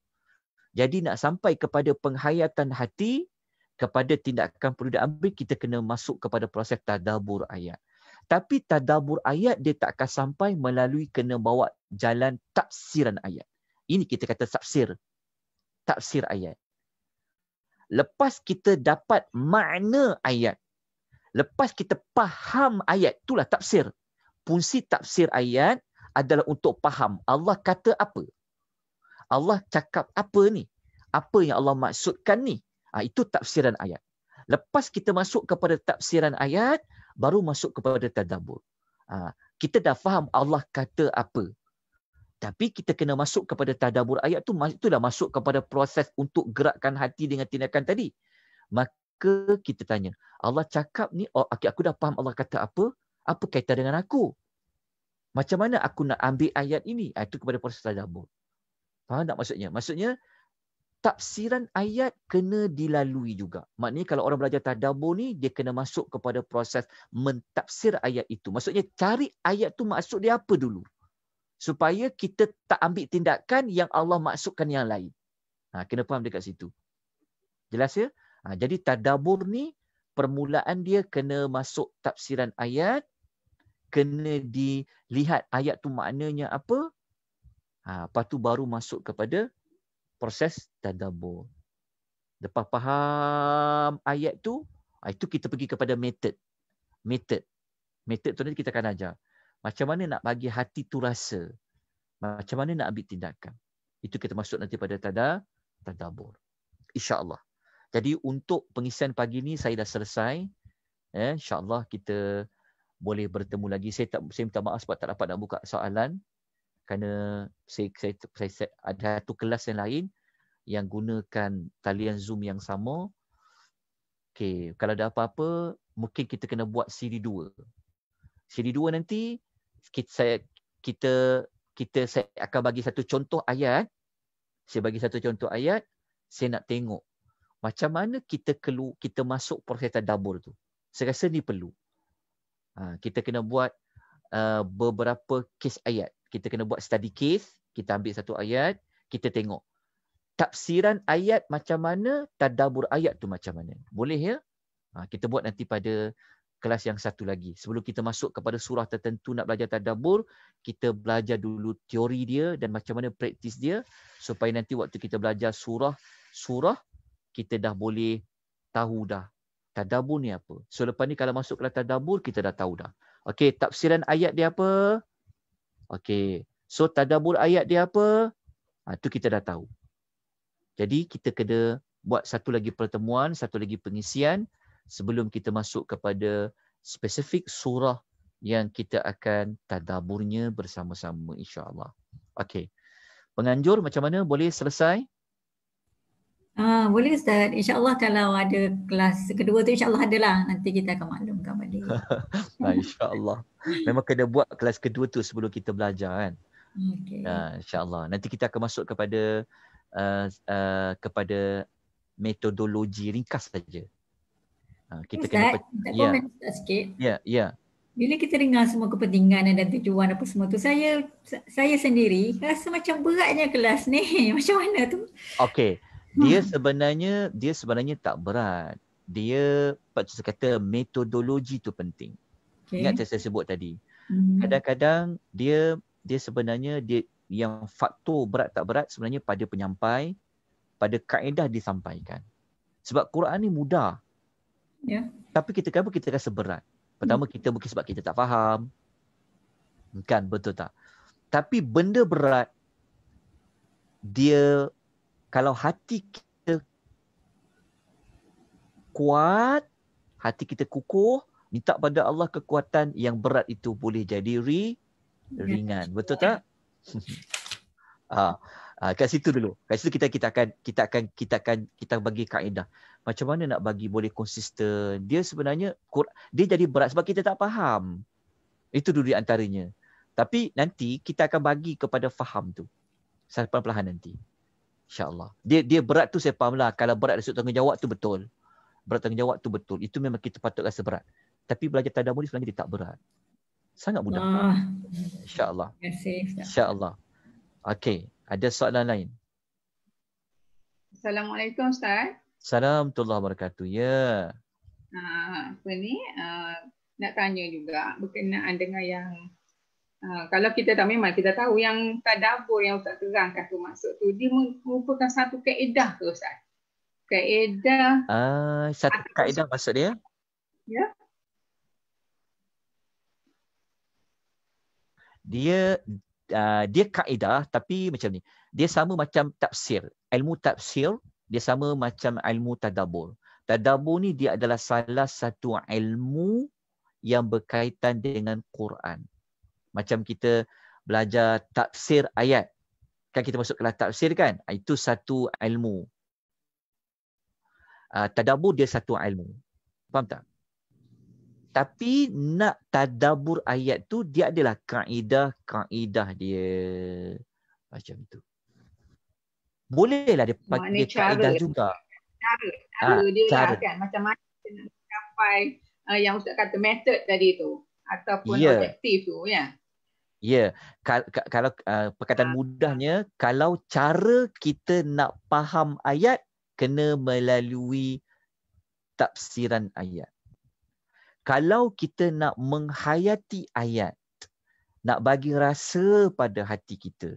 jadi nak sampai kepada penghayatan hati kepada tindakan perlu diambil kita kena masuk kepada proses tadabur ayat tapi tadabur ayat dia tak akan sampai melalui kena bawa jalan tafsiran ayat ini kita kata tafsir tafsir ayat lepas kita dapat makna ayat lepas kita faham ayat itulah tafsir fungsi tafsir ayat adalah untuk faham Allah kata apa Allah cakap apa ni apa yang Allah maksudkan ni ha, itu tafsiran ayat lepas kita masuk kepada tafsiran ayat baru masuk kepada tadabur. ha, kita dah faham Allah kata apa tapi kita kena masuk kepada tadabur ayat tu, itulah masuk kepada proses untuk gerakkan hati dengan tindakan tadi. Maka kita tanya, Allah cakap ni, oh, okay, aku dah faham Allah kata apa, apa kaitan dengan aku? Macam mana aku nak ambil ayat ini? Ah, itu kepada proses tadabur. Faham tak maksudnya? Maksudnya, tafsiran ayat kena dilalui juga. Maknanya kalau orang belajar tadabur ni, dia kena masuk kepada proses mentafsir ayat itu. Maksudnya cari ayat tu maksud dia apa dulu? supaya kita tak ambil tindakan yang Allah maksudkan yang lain. Ha, kena faham dekat situ. Jelas ya? Ha, jadi tadabur ni permulaan dia kena masuk tafsiran ayat, kena dilihat ayat tu maknanya apa? Ha, lepas tu baru masuk kepada proses tadabur. Lepas faham ayat tu, ha, itu kita pergi kepada method. Method. Method tu nanti kita akan ajar. Macam mana nak bagi hati tu rasa? Macam mana nak ambil tindakan? Itu kita masuk nanti pada tanda tadabur. Allah. Jadi untuk pengisian pagi ni saya dah selesai. Eh, Allah kita boleh bertemu lagi. Saya tak saya minta maaf sebab tak dapat nak buka soalan. Kerana saya, saya, saya, saya ada satu kelas yang lain yang gunakan talian Zoom yang sama. Okay, kalau ada apa-apa, mungkin kita kena buat siri dua. Siri dua nanti, kita saya kita kita saya akan bagi satu contoh ayat saya bagi satu contoh ayat saya nak tengok macam mana kita kelu kita masuk proses tadabbur tu saya rasa ni perlu ha, kita kena buat uh, beberapa kes ayat kita kena buat study case kita ambil satu ayat kita tengok tafsiran ayat macam mana tadabbur ayat tu macam mana boleh ya ha, kita buat nanti pada kelas yang satu lagi. Sebelum kita masuk kepada surah tertentu nak belajar tadabbur, kita belajar dulu teori dia dan macam mana praktis dia supaya nanti waktu kita belajar surah surah kita dah boleh tahu dah tadabbur ni apa. So lepas ni kalau masuk kelas tadabbur kita dah tahu dah. Okey, tafsiran ayat dia apa? Okey. So tadabbur ayat dia apa? Ha, tu kita dah tahu. Jadi kita kena buat satu lagi pertemuan, satu lagi pengisian sebelum kita masuk kepada spesifik surah yang kita akan tadaburnya bersama-sama insya-Allah. Okey. Penganjur macam mana boleh selesai? Ah, boleh Ustaz. Insya-Allah kalau ada kelas kedua tu insya-Allah lah. nanti kita akan maklumkan balik. ah, insya-Allah. Memang kena buat kelas kedua tu sebelum kita belajar kan. Okey. Ah, insya-Allah. Nanti kita akan masuk kepada uh, uh, kepada metodologi ringkas saja. Ah, kita Ustaz, kena pet- tak ya. komen Ustaz sikit. Ya, ya. Bila kita dengar semua kepentingan dan tujuan apa semua tu, saya saya sendiri rasa macam beratnya kelas ni. macam mana tu? Okey. Hmm. Dia hmm. sebenarnya dia sebenarnya tak berat. Dia patut saya kata metodologi tu penting. Okay. Ingat yang saya sebut tadi. Hmm. Kadang-kadang dia dia sebenarnya dia yang faktor berat tak berat sebenarnya pada penyampai pada kaedah disampaikan. Sebab Quran ni mudah. Yeah. Tapi kita kenapa kita rasa berat? Pertama hmm. kita mungkin sebab kita tak faham. Kan betul tak? Tapi benda berat dia kalau hati kita kuat, hati kita kukuh, minta pada Allah kekuatan yang berat itu boleh jadi ya. ringan. Betul tak? Ya. Ah. Ha, kat situ dulu. Kat situ kita kita akan kita akan kita akan kita bagi kaedah. Macam mana nak bagi boleh konsisten. Dia sebenarnya dia jadi berat sebab kita tak faham. Itu dulu di antaranya. Tapi nanti kita akan bagi kepada faham tu. Saya perlahan nanti. Insya Allah. Dia dia berat tu saya faham lah. Kalau berat dari tanggungjawab tu betul. Berat tanggungjawab tu betul. Itu memang kita patut rasa berat. Tapi belajar tanda murid sebenarnya dia tak berat. Sangat mudah. Ah. Insya Allah. Terima kasih. Insya Allah. Okay. Ada soalan lain? Assalamualaikum Ustaz. Allah wabarakatuh. Ya. Yeah. Ha, apa ni? Ha, nak tanya juga berkenaan dengan yang ha, kalau kita tak memang kita tahu yang tadabur yang Ustaz terangkan tu maksud tu dia merupakan satu kaedah tu, Ustaz? Kaedah. Ah, satu kaedah maksud dia? Ya. Dia Uh, dia kaedah tapi macam ni. Dia sama macam tafsir. Ilmu tafsir dia sama macam ilmu tadabbur. Tadabbur ni dia adalah salah satu ilmu yang berkaitan dengan Quran. Macam kita belajar tafsir ayat. Kan kita masuk kelas tafsir kan? Ah, itu satu ilmu. Uh, tadabbur dia satu ilmu. Faham tak? tapi nak tadabur ayat tu dia adalah kaedah-kaedah dia macam tu bolehlah dia pakai cara, kaedah juga cara cara ha, dia lah cara. Lah, kan macam mana nak capai uh, eh, yang ustaz kata method tadi tu ataupun yeah. objektif tu ya ya yeah. kalau uh, perkataan ha. mudahnya kalau cara kita nak faham ayat kena melalui tafsiran ayat kalau kita nak menghayati ayat nak bagi rasa pada hati kita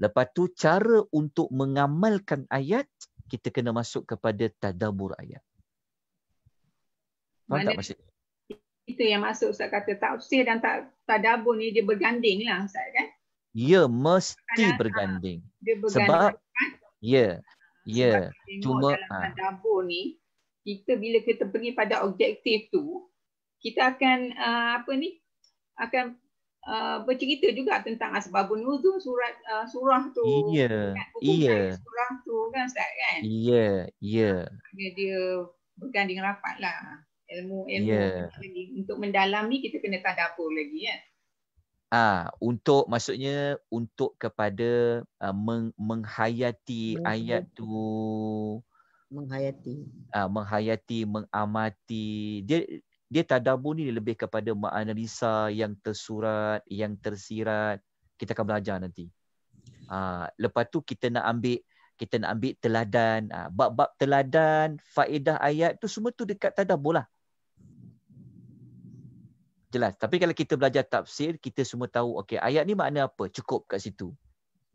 lepas tu cara untuk mengamalkan ayat kita kena masuk kepada tadabur ayat Faham tak masih? itu yang masuk Ustaz kata tafsir dan tak tadabur ni dia berganding lah Ustaz kan Ya mesti Kadang, berganding. Ah, berganding. Sebab kan? ya. Ah, ya. Sebab Cuma dalam ha. Ah. tadabur ni kita bila kita pergi pada objektif tu, kita akan uh, apa ni akan Uh, bercerita juga tentang asbabun nuzul surat uh, surah tu. Iya. Yeah, kan, iya. Yeah. Surah tu kan Ustaz kan? Iya, yeah, iya. Yeah. Dia berganding rapat lah ilmu ilmu yeah. untuk mendalami kita kena tadabbur lagi kan. Ah, untuk maksudnya untuk kepada uh, meng- menghayati mm ayat tu menghayati. Ah, menghayati, mengamati. Dia dia tadabur ni lebih kepada menganalisa yang tersurat, yang tersirat. Kita akan belajar nanti. Uh, lepas tu kita nak ambil kita nak ambil teladan, uh, bab-bab teladan, faedah ayat tu semua tu dekat tadabur lah. Jelas. Tapi kalau kita belajar tafsir, kita semua tahu okey ayat ni makna apa? Cukup kat situ.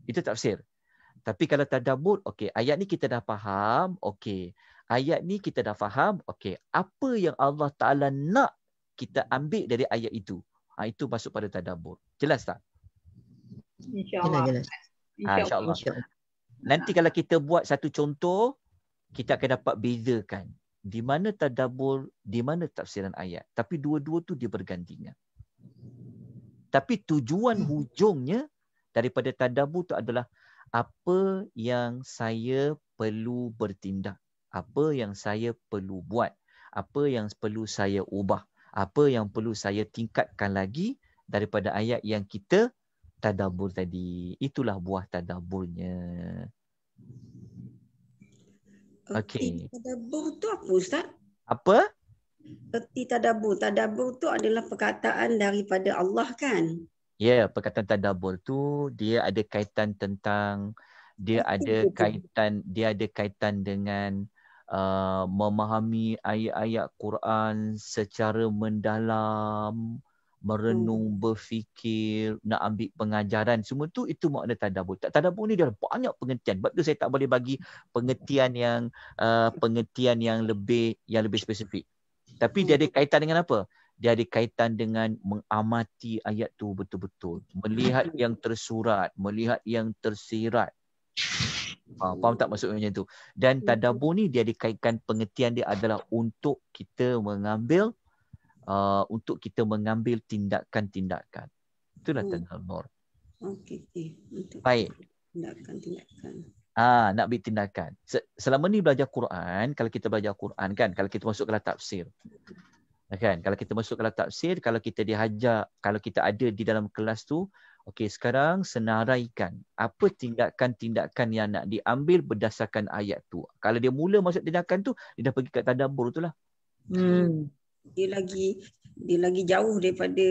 Itu tafsir. Tapi kalau tadabur, okey ayat ni kita dah faham, okey ayat ni kita dah faham okey apa yang Allah Taala nak kita ambil dari ayat itu ha, itu masuk pada tadabbur jelas tak insyaallah jelas jelas ha, ha, insyaallah insya nanti kalau kita buat satu contoh kita akan dapat bezakan di mana tadabbur di mana tafsiran ayat tapi dua-dua tu dia bergantinya. tapi tujuan hmm. hujungnya daripada tadabbur tu adalah apa yang saya perlu bertindak apa yang saya perlu buat apa yang perlu saya ubah apa yang perlu saya tingkatkan lagi daripada ayat yang kita tadabur tadi itulah buah tadabburnya Okay. Tadabur tu apa ustaz apa erti tadabur. Tadabur tu adalah perkataan daripada Allah kan ya yeah, perkataan tadabur tu dia ada kaitan tentang dia ada kaitan dia ada kaitan dengan Uh, memahami ayat-ayat Quran secara mendalam, merenung, hmm. berfikir, nak ambil pengajaran, semua tu itu makna tadabbur. Tak tadabbur ni dia ada banyak pengertian. Sebab tu saya tak boleh bagi pengertian yang uh, pengertian yang lebih yang lebih spesifik. Tapi dia ada hmm. kaitan dengan apa? Dia ada kaitan dengan mengamati ayat tu betul-betul, melihat hmm. yang tersurat, melihat yang tersirat. Ha, faham tak maksudnya macam tu? Dan ya. tadabur ni dia dikaitkan pengertian dia adalah untuk kita mengambil uh, untuk kita mengambil tindakan-tindakan. Itulah hmm. tanggal nur. Untuk Baik. Tindakan-tindakan. Ah, ha, nak ambil tindakan. Selama ni belajar Quran, kalau kita belajar Quran kan, kalau kita masuk kelas tafsir. Kan? Kalau kita masuk kelas tafsir, kalau kita dihajar, kalau kita ada di dalam kelas tu, Okey, sekarang senaraikan apa tindakan-tindakan yang nak diambil berdasarkan ayat tu. Kalau dia mula masuk tindakan tu, dia dah pergi kat tadabbur tu lah. Hmm. Dia lagi dia lagi jauh daripada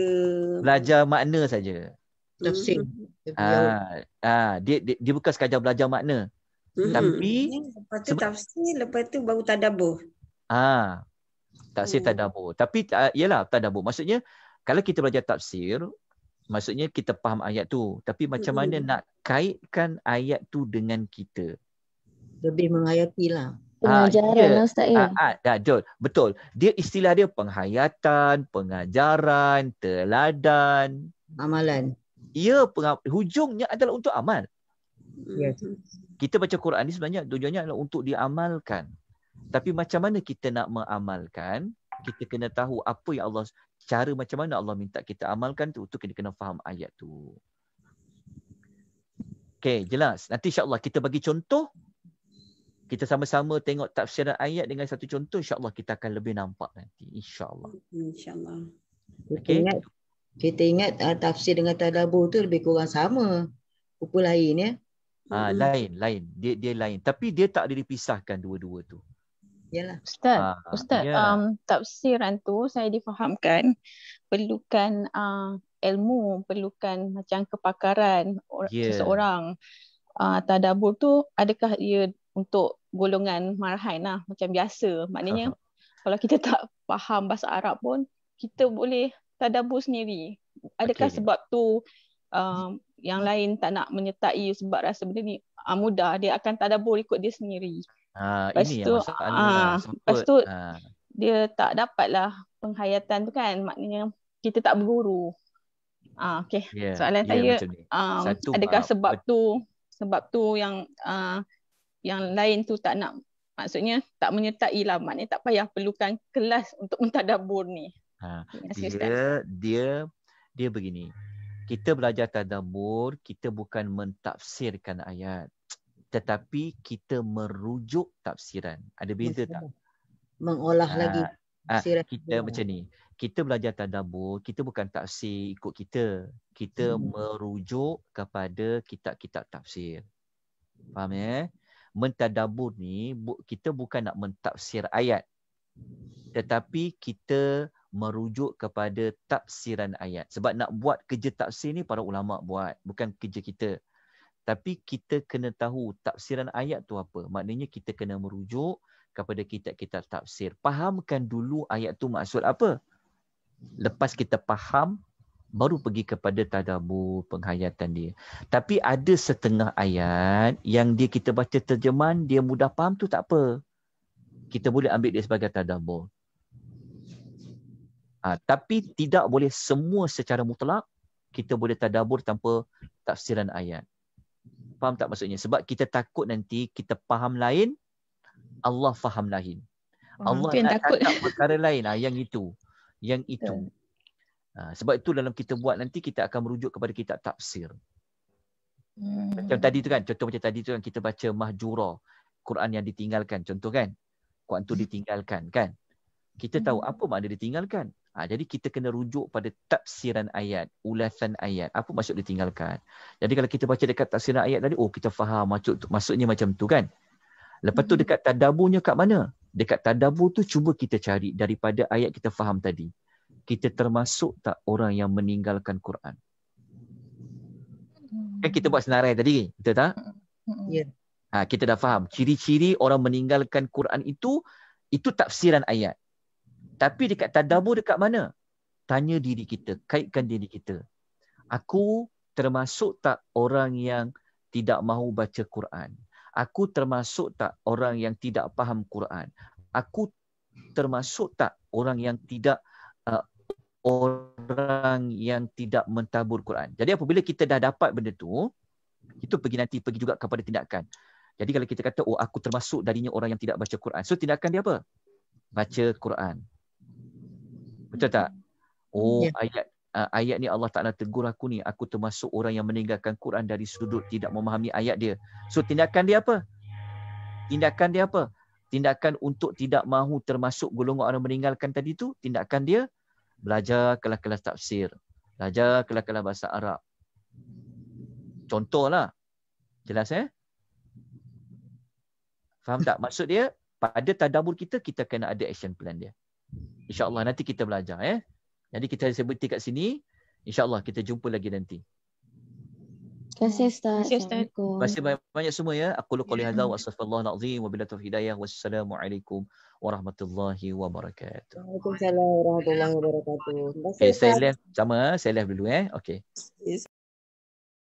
belajar makna saja. Tafsir. Hmm. Ah, ah, dia, dia dia bukan sekadar belajar makna. Hmm. Tapi lepas tu tafsir, lepas tu baru tadabbur. Ah. Tafsir hmm. tadabbur. Tapi iyalah ah, uh, tadabbur. Maksudnya kalau kita belajar tafsir, maksudnya kita faham ayat tu tapi macam mana hmm. nak kaitkan ayat tu dengan kita lebih menghayatilah ah, pengajaran ustaz ya betul ah, ah, betul dia istilah dia penghayatan pengajaran teladan amalan ya peng, hujungnya adalah untuk amal yes. Ya. kita baca Quran ni sebenarnya tujuannya adalah untuk diamalkan tapi macam mana kita nak mengamalkan kita kena tahu apa yang Allah cara macam mana Allah minta kita amalkan tu tu kita kena faham ayat tu. Okey, jelas. Nanti insya-Allah kita bagi contoh kita sama-sama tengok tafsiran ayat dengan satu contoh insya-Allah kita akan lebih nampak nanti insya-Allah. Insya-Allah. Okey. Ingat kita ingat ah, tafsir dengan tadabbur tu lebih kurang sama. Rupa lain ya. Ah lain, lain. Dia dia lain. Tapi dia tak ada dipisahkan dua-dua tu. Yalah. Ustaz, ha, Ustaz, yeah. um, tafsiran tu saya difahamkan perlukan uh, ilmu, perlukan macam kepakaran yeah. seseorang. Uh, tadabur tu adakah ia untuk golongan marhain lah macam biasa. Maknanya uh-huh. kalau kita tak faham bahasa Arab pun kita boleh tadabur sendiri. Adakah okay. sebab tu um, yang lain tak nak menyertai sebab rasa benda ni uh, mudah dia akan tadabur ikut dia sendiri. Ah, lepas ini tu, yang masalah. Lepas tu, ha. dia tak dapatlah penghayatan tu kan. Maknanya, kita tak berguru. Ha, ah, okay. Yeah, Soalan yeah, saya, um, Satu, adakah sebab tu, sebab tu yang uh, yang lain tu tak nak, maksudnya tak menyertai lah. Maknanya tak payah perlukan kelas untuk mentadabur ni. Ha. Dia, dia, dia, dia begini. Kita belajar tadabur, kita bukan mentafsirkan ayat tetapi kita merujuk tafsiran. Ada beza Maksudnya. tak? Mengolah aa, ah, lagi ah, tafsiran. Kita ya. macam ni. Kita belajar tadabbur, kita bukan tafsir ikut kita. Kita hmm. merujuk kepada kitab-kitab tafsir. Faham ya? Eh? Mentadabbur ni kita bukan nak mentafsir ayat. Tetapi kita merujuk kepada tafsiran ayat. Sebab nak buat kerja tafsir ni para ulama buat, bukan kerja kita. Tapi kita kena tahu tafsiran ayat tu apa. Maknanya kita kena merujuk kepada kitab-kitab tafsir. Fahamkan dulu ayat tu maksud apa. Lepas kita faham, baru pergi kepada tadabur penghayatan dia. Tapi ada setengah ayat yang dia kita baca terjemahan, dia mudah faham tu tak apa. Kita boleh ambil dia sebagai tadabur. Ha, tapi tidak boleh semua secara mutlak kita boleh tadabur tanpa tafsiran ayat. Faham tak maksudnya? Sebab kita takut nanti kita faham lain, Allah faham lain. Oh, Allah yang nak takut perkara lain lah, yang itu. Yang ya. itu. Ha, sebab itu dalam kita buat nanti, kita akan merujuk kepada kitab tafsir. Hmm. Macam tadi tu kan, contoh macam tadi tu kan, kita baca Mahjura, Quran yang ditinggalkan. Contoh kan, Quran tu hmm. ditinggalkan kan. Kita tahu hmm. apa makna ditinggalkan. Ha, jadi kita kena rujuk pada tafsiran ayat, ulasan ayat. Apa maksud ditinggalkan? Jadi kalau kita baca dekat tafsiran ayat tadi, oh kita faham maksud maksudnya macam tu kan. Lepas tu hmm. dekat tadabburnya kat mana? Dekat tadabbur tu cuba kita cari daripada ayat kita faham tadi. Kita termasuk tak orang yang meninggalkan Quran? Kan kita buat senarai tadi, betul tak? Hmm. Ya. Ha, kita dah faham ciri-ciri orang meninggalkan Quran itu itu tafsiran ayat. Tapi dekat tadabur dekat mana? Tanya diri kita, kaitkan diri kita. Aku termasuk tak orang yang tidak mahu baca Quran? Aku termasuk tak orang yang tidak faham Quran? Aku termasuk tak orang yang tidak uh, orang yang tidak mentabur Quran? Jadi apabila kita dah dapat benda tu, itu pergi nanti pergi juga kepada tindakan. Jadi kalau kita kata oh aku termasuk darinya orang yang tidak baca Quran. So tindakan dia apa? Baca Quran. Betul tak? Oh yeah. ayat uh, ayat ni Allah Taala tegur aku ni, aku termasuk orang yang meninggalkan Quran dari sudut tidak memahami ayat dia. So tindakan dia apa? Tindakan dia apa? Tindakan untuk tidak mahu termasuk golongan orang meninggalkan tadi tu, tindakan dia belajar kelas-kelas tafsir, belajar kelas-kelas bahasa Arab. Contohlah. Jelas eh? Faham tak? Maksud dia, pada tadabur kita, kita kena ada action plan dia. InsyaAllah nanti kita belajar. Eh? Jadi kita sebut kat sini. InsyaAllah kita jumpa lagi nanti. Terima kasih Ustaz. Terima kasih banyak semua ya. Aku lukul yeah. lihazah wa astagfirullah na'zim wa bilatuh hidayah wa assalamualaikum warahmatullahi wabarakatuh. Waalaikumsalam warahmatullahi wabarakatuh. Terima kasih Okay, saya lihat, Sama, saya lihat dulu eh. Okay. Yes.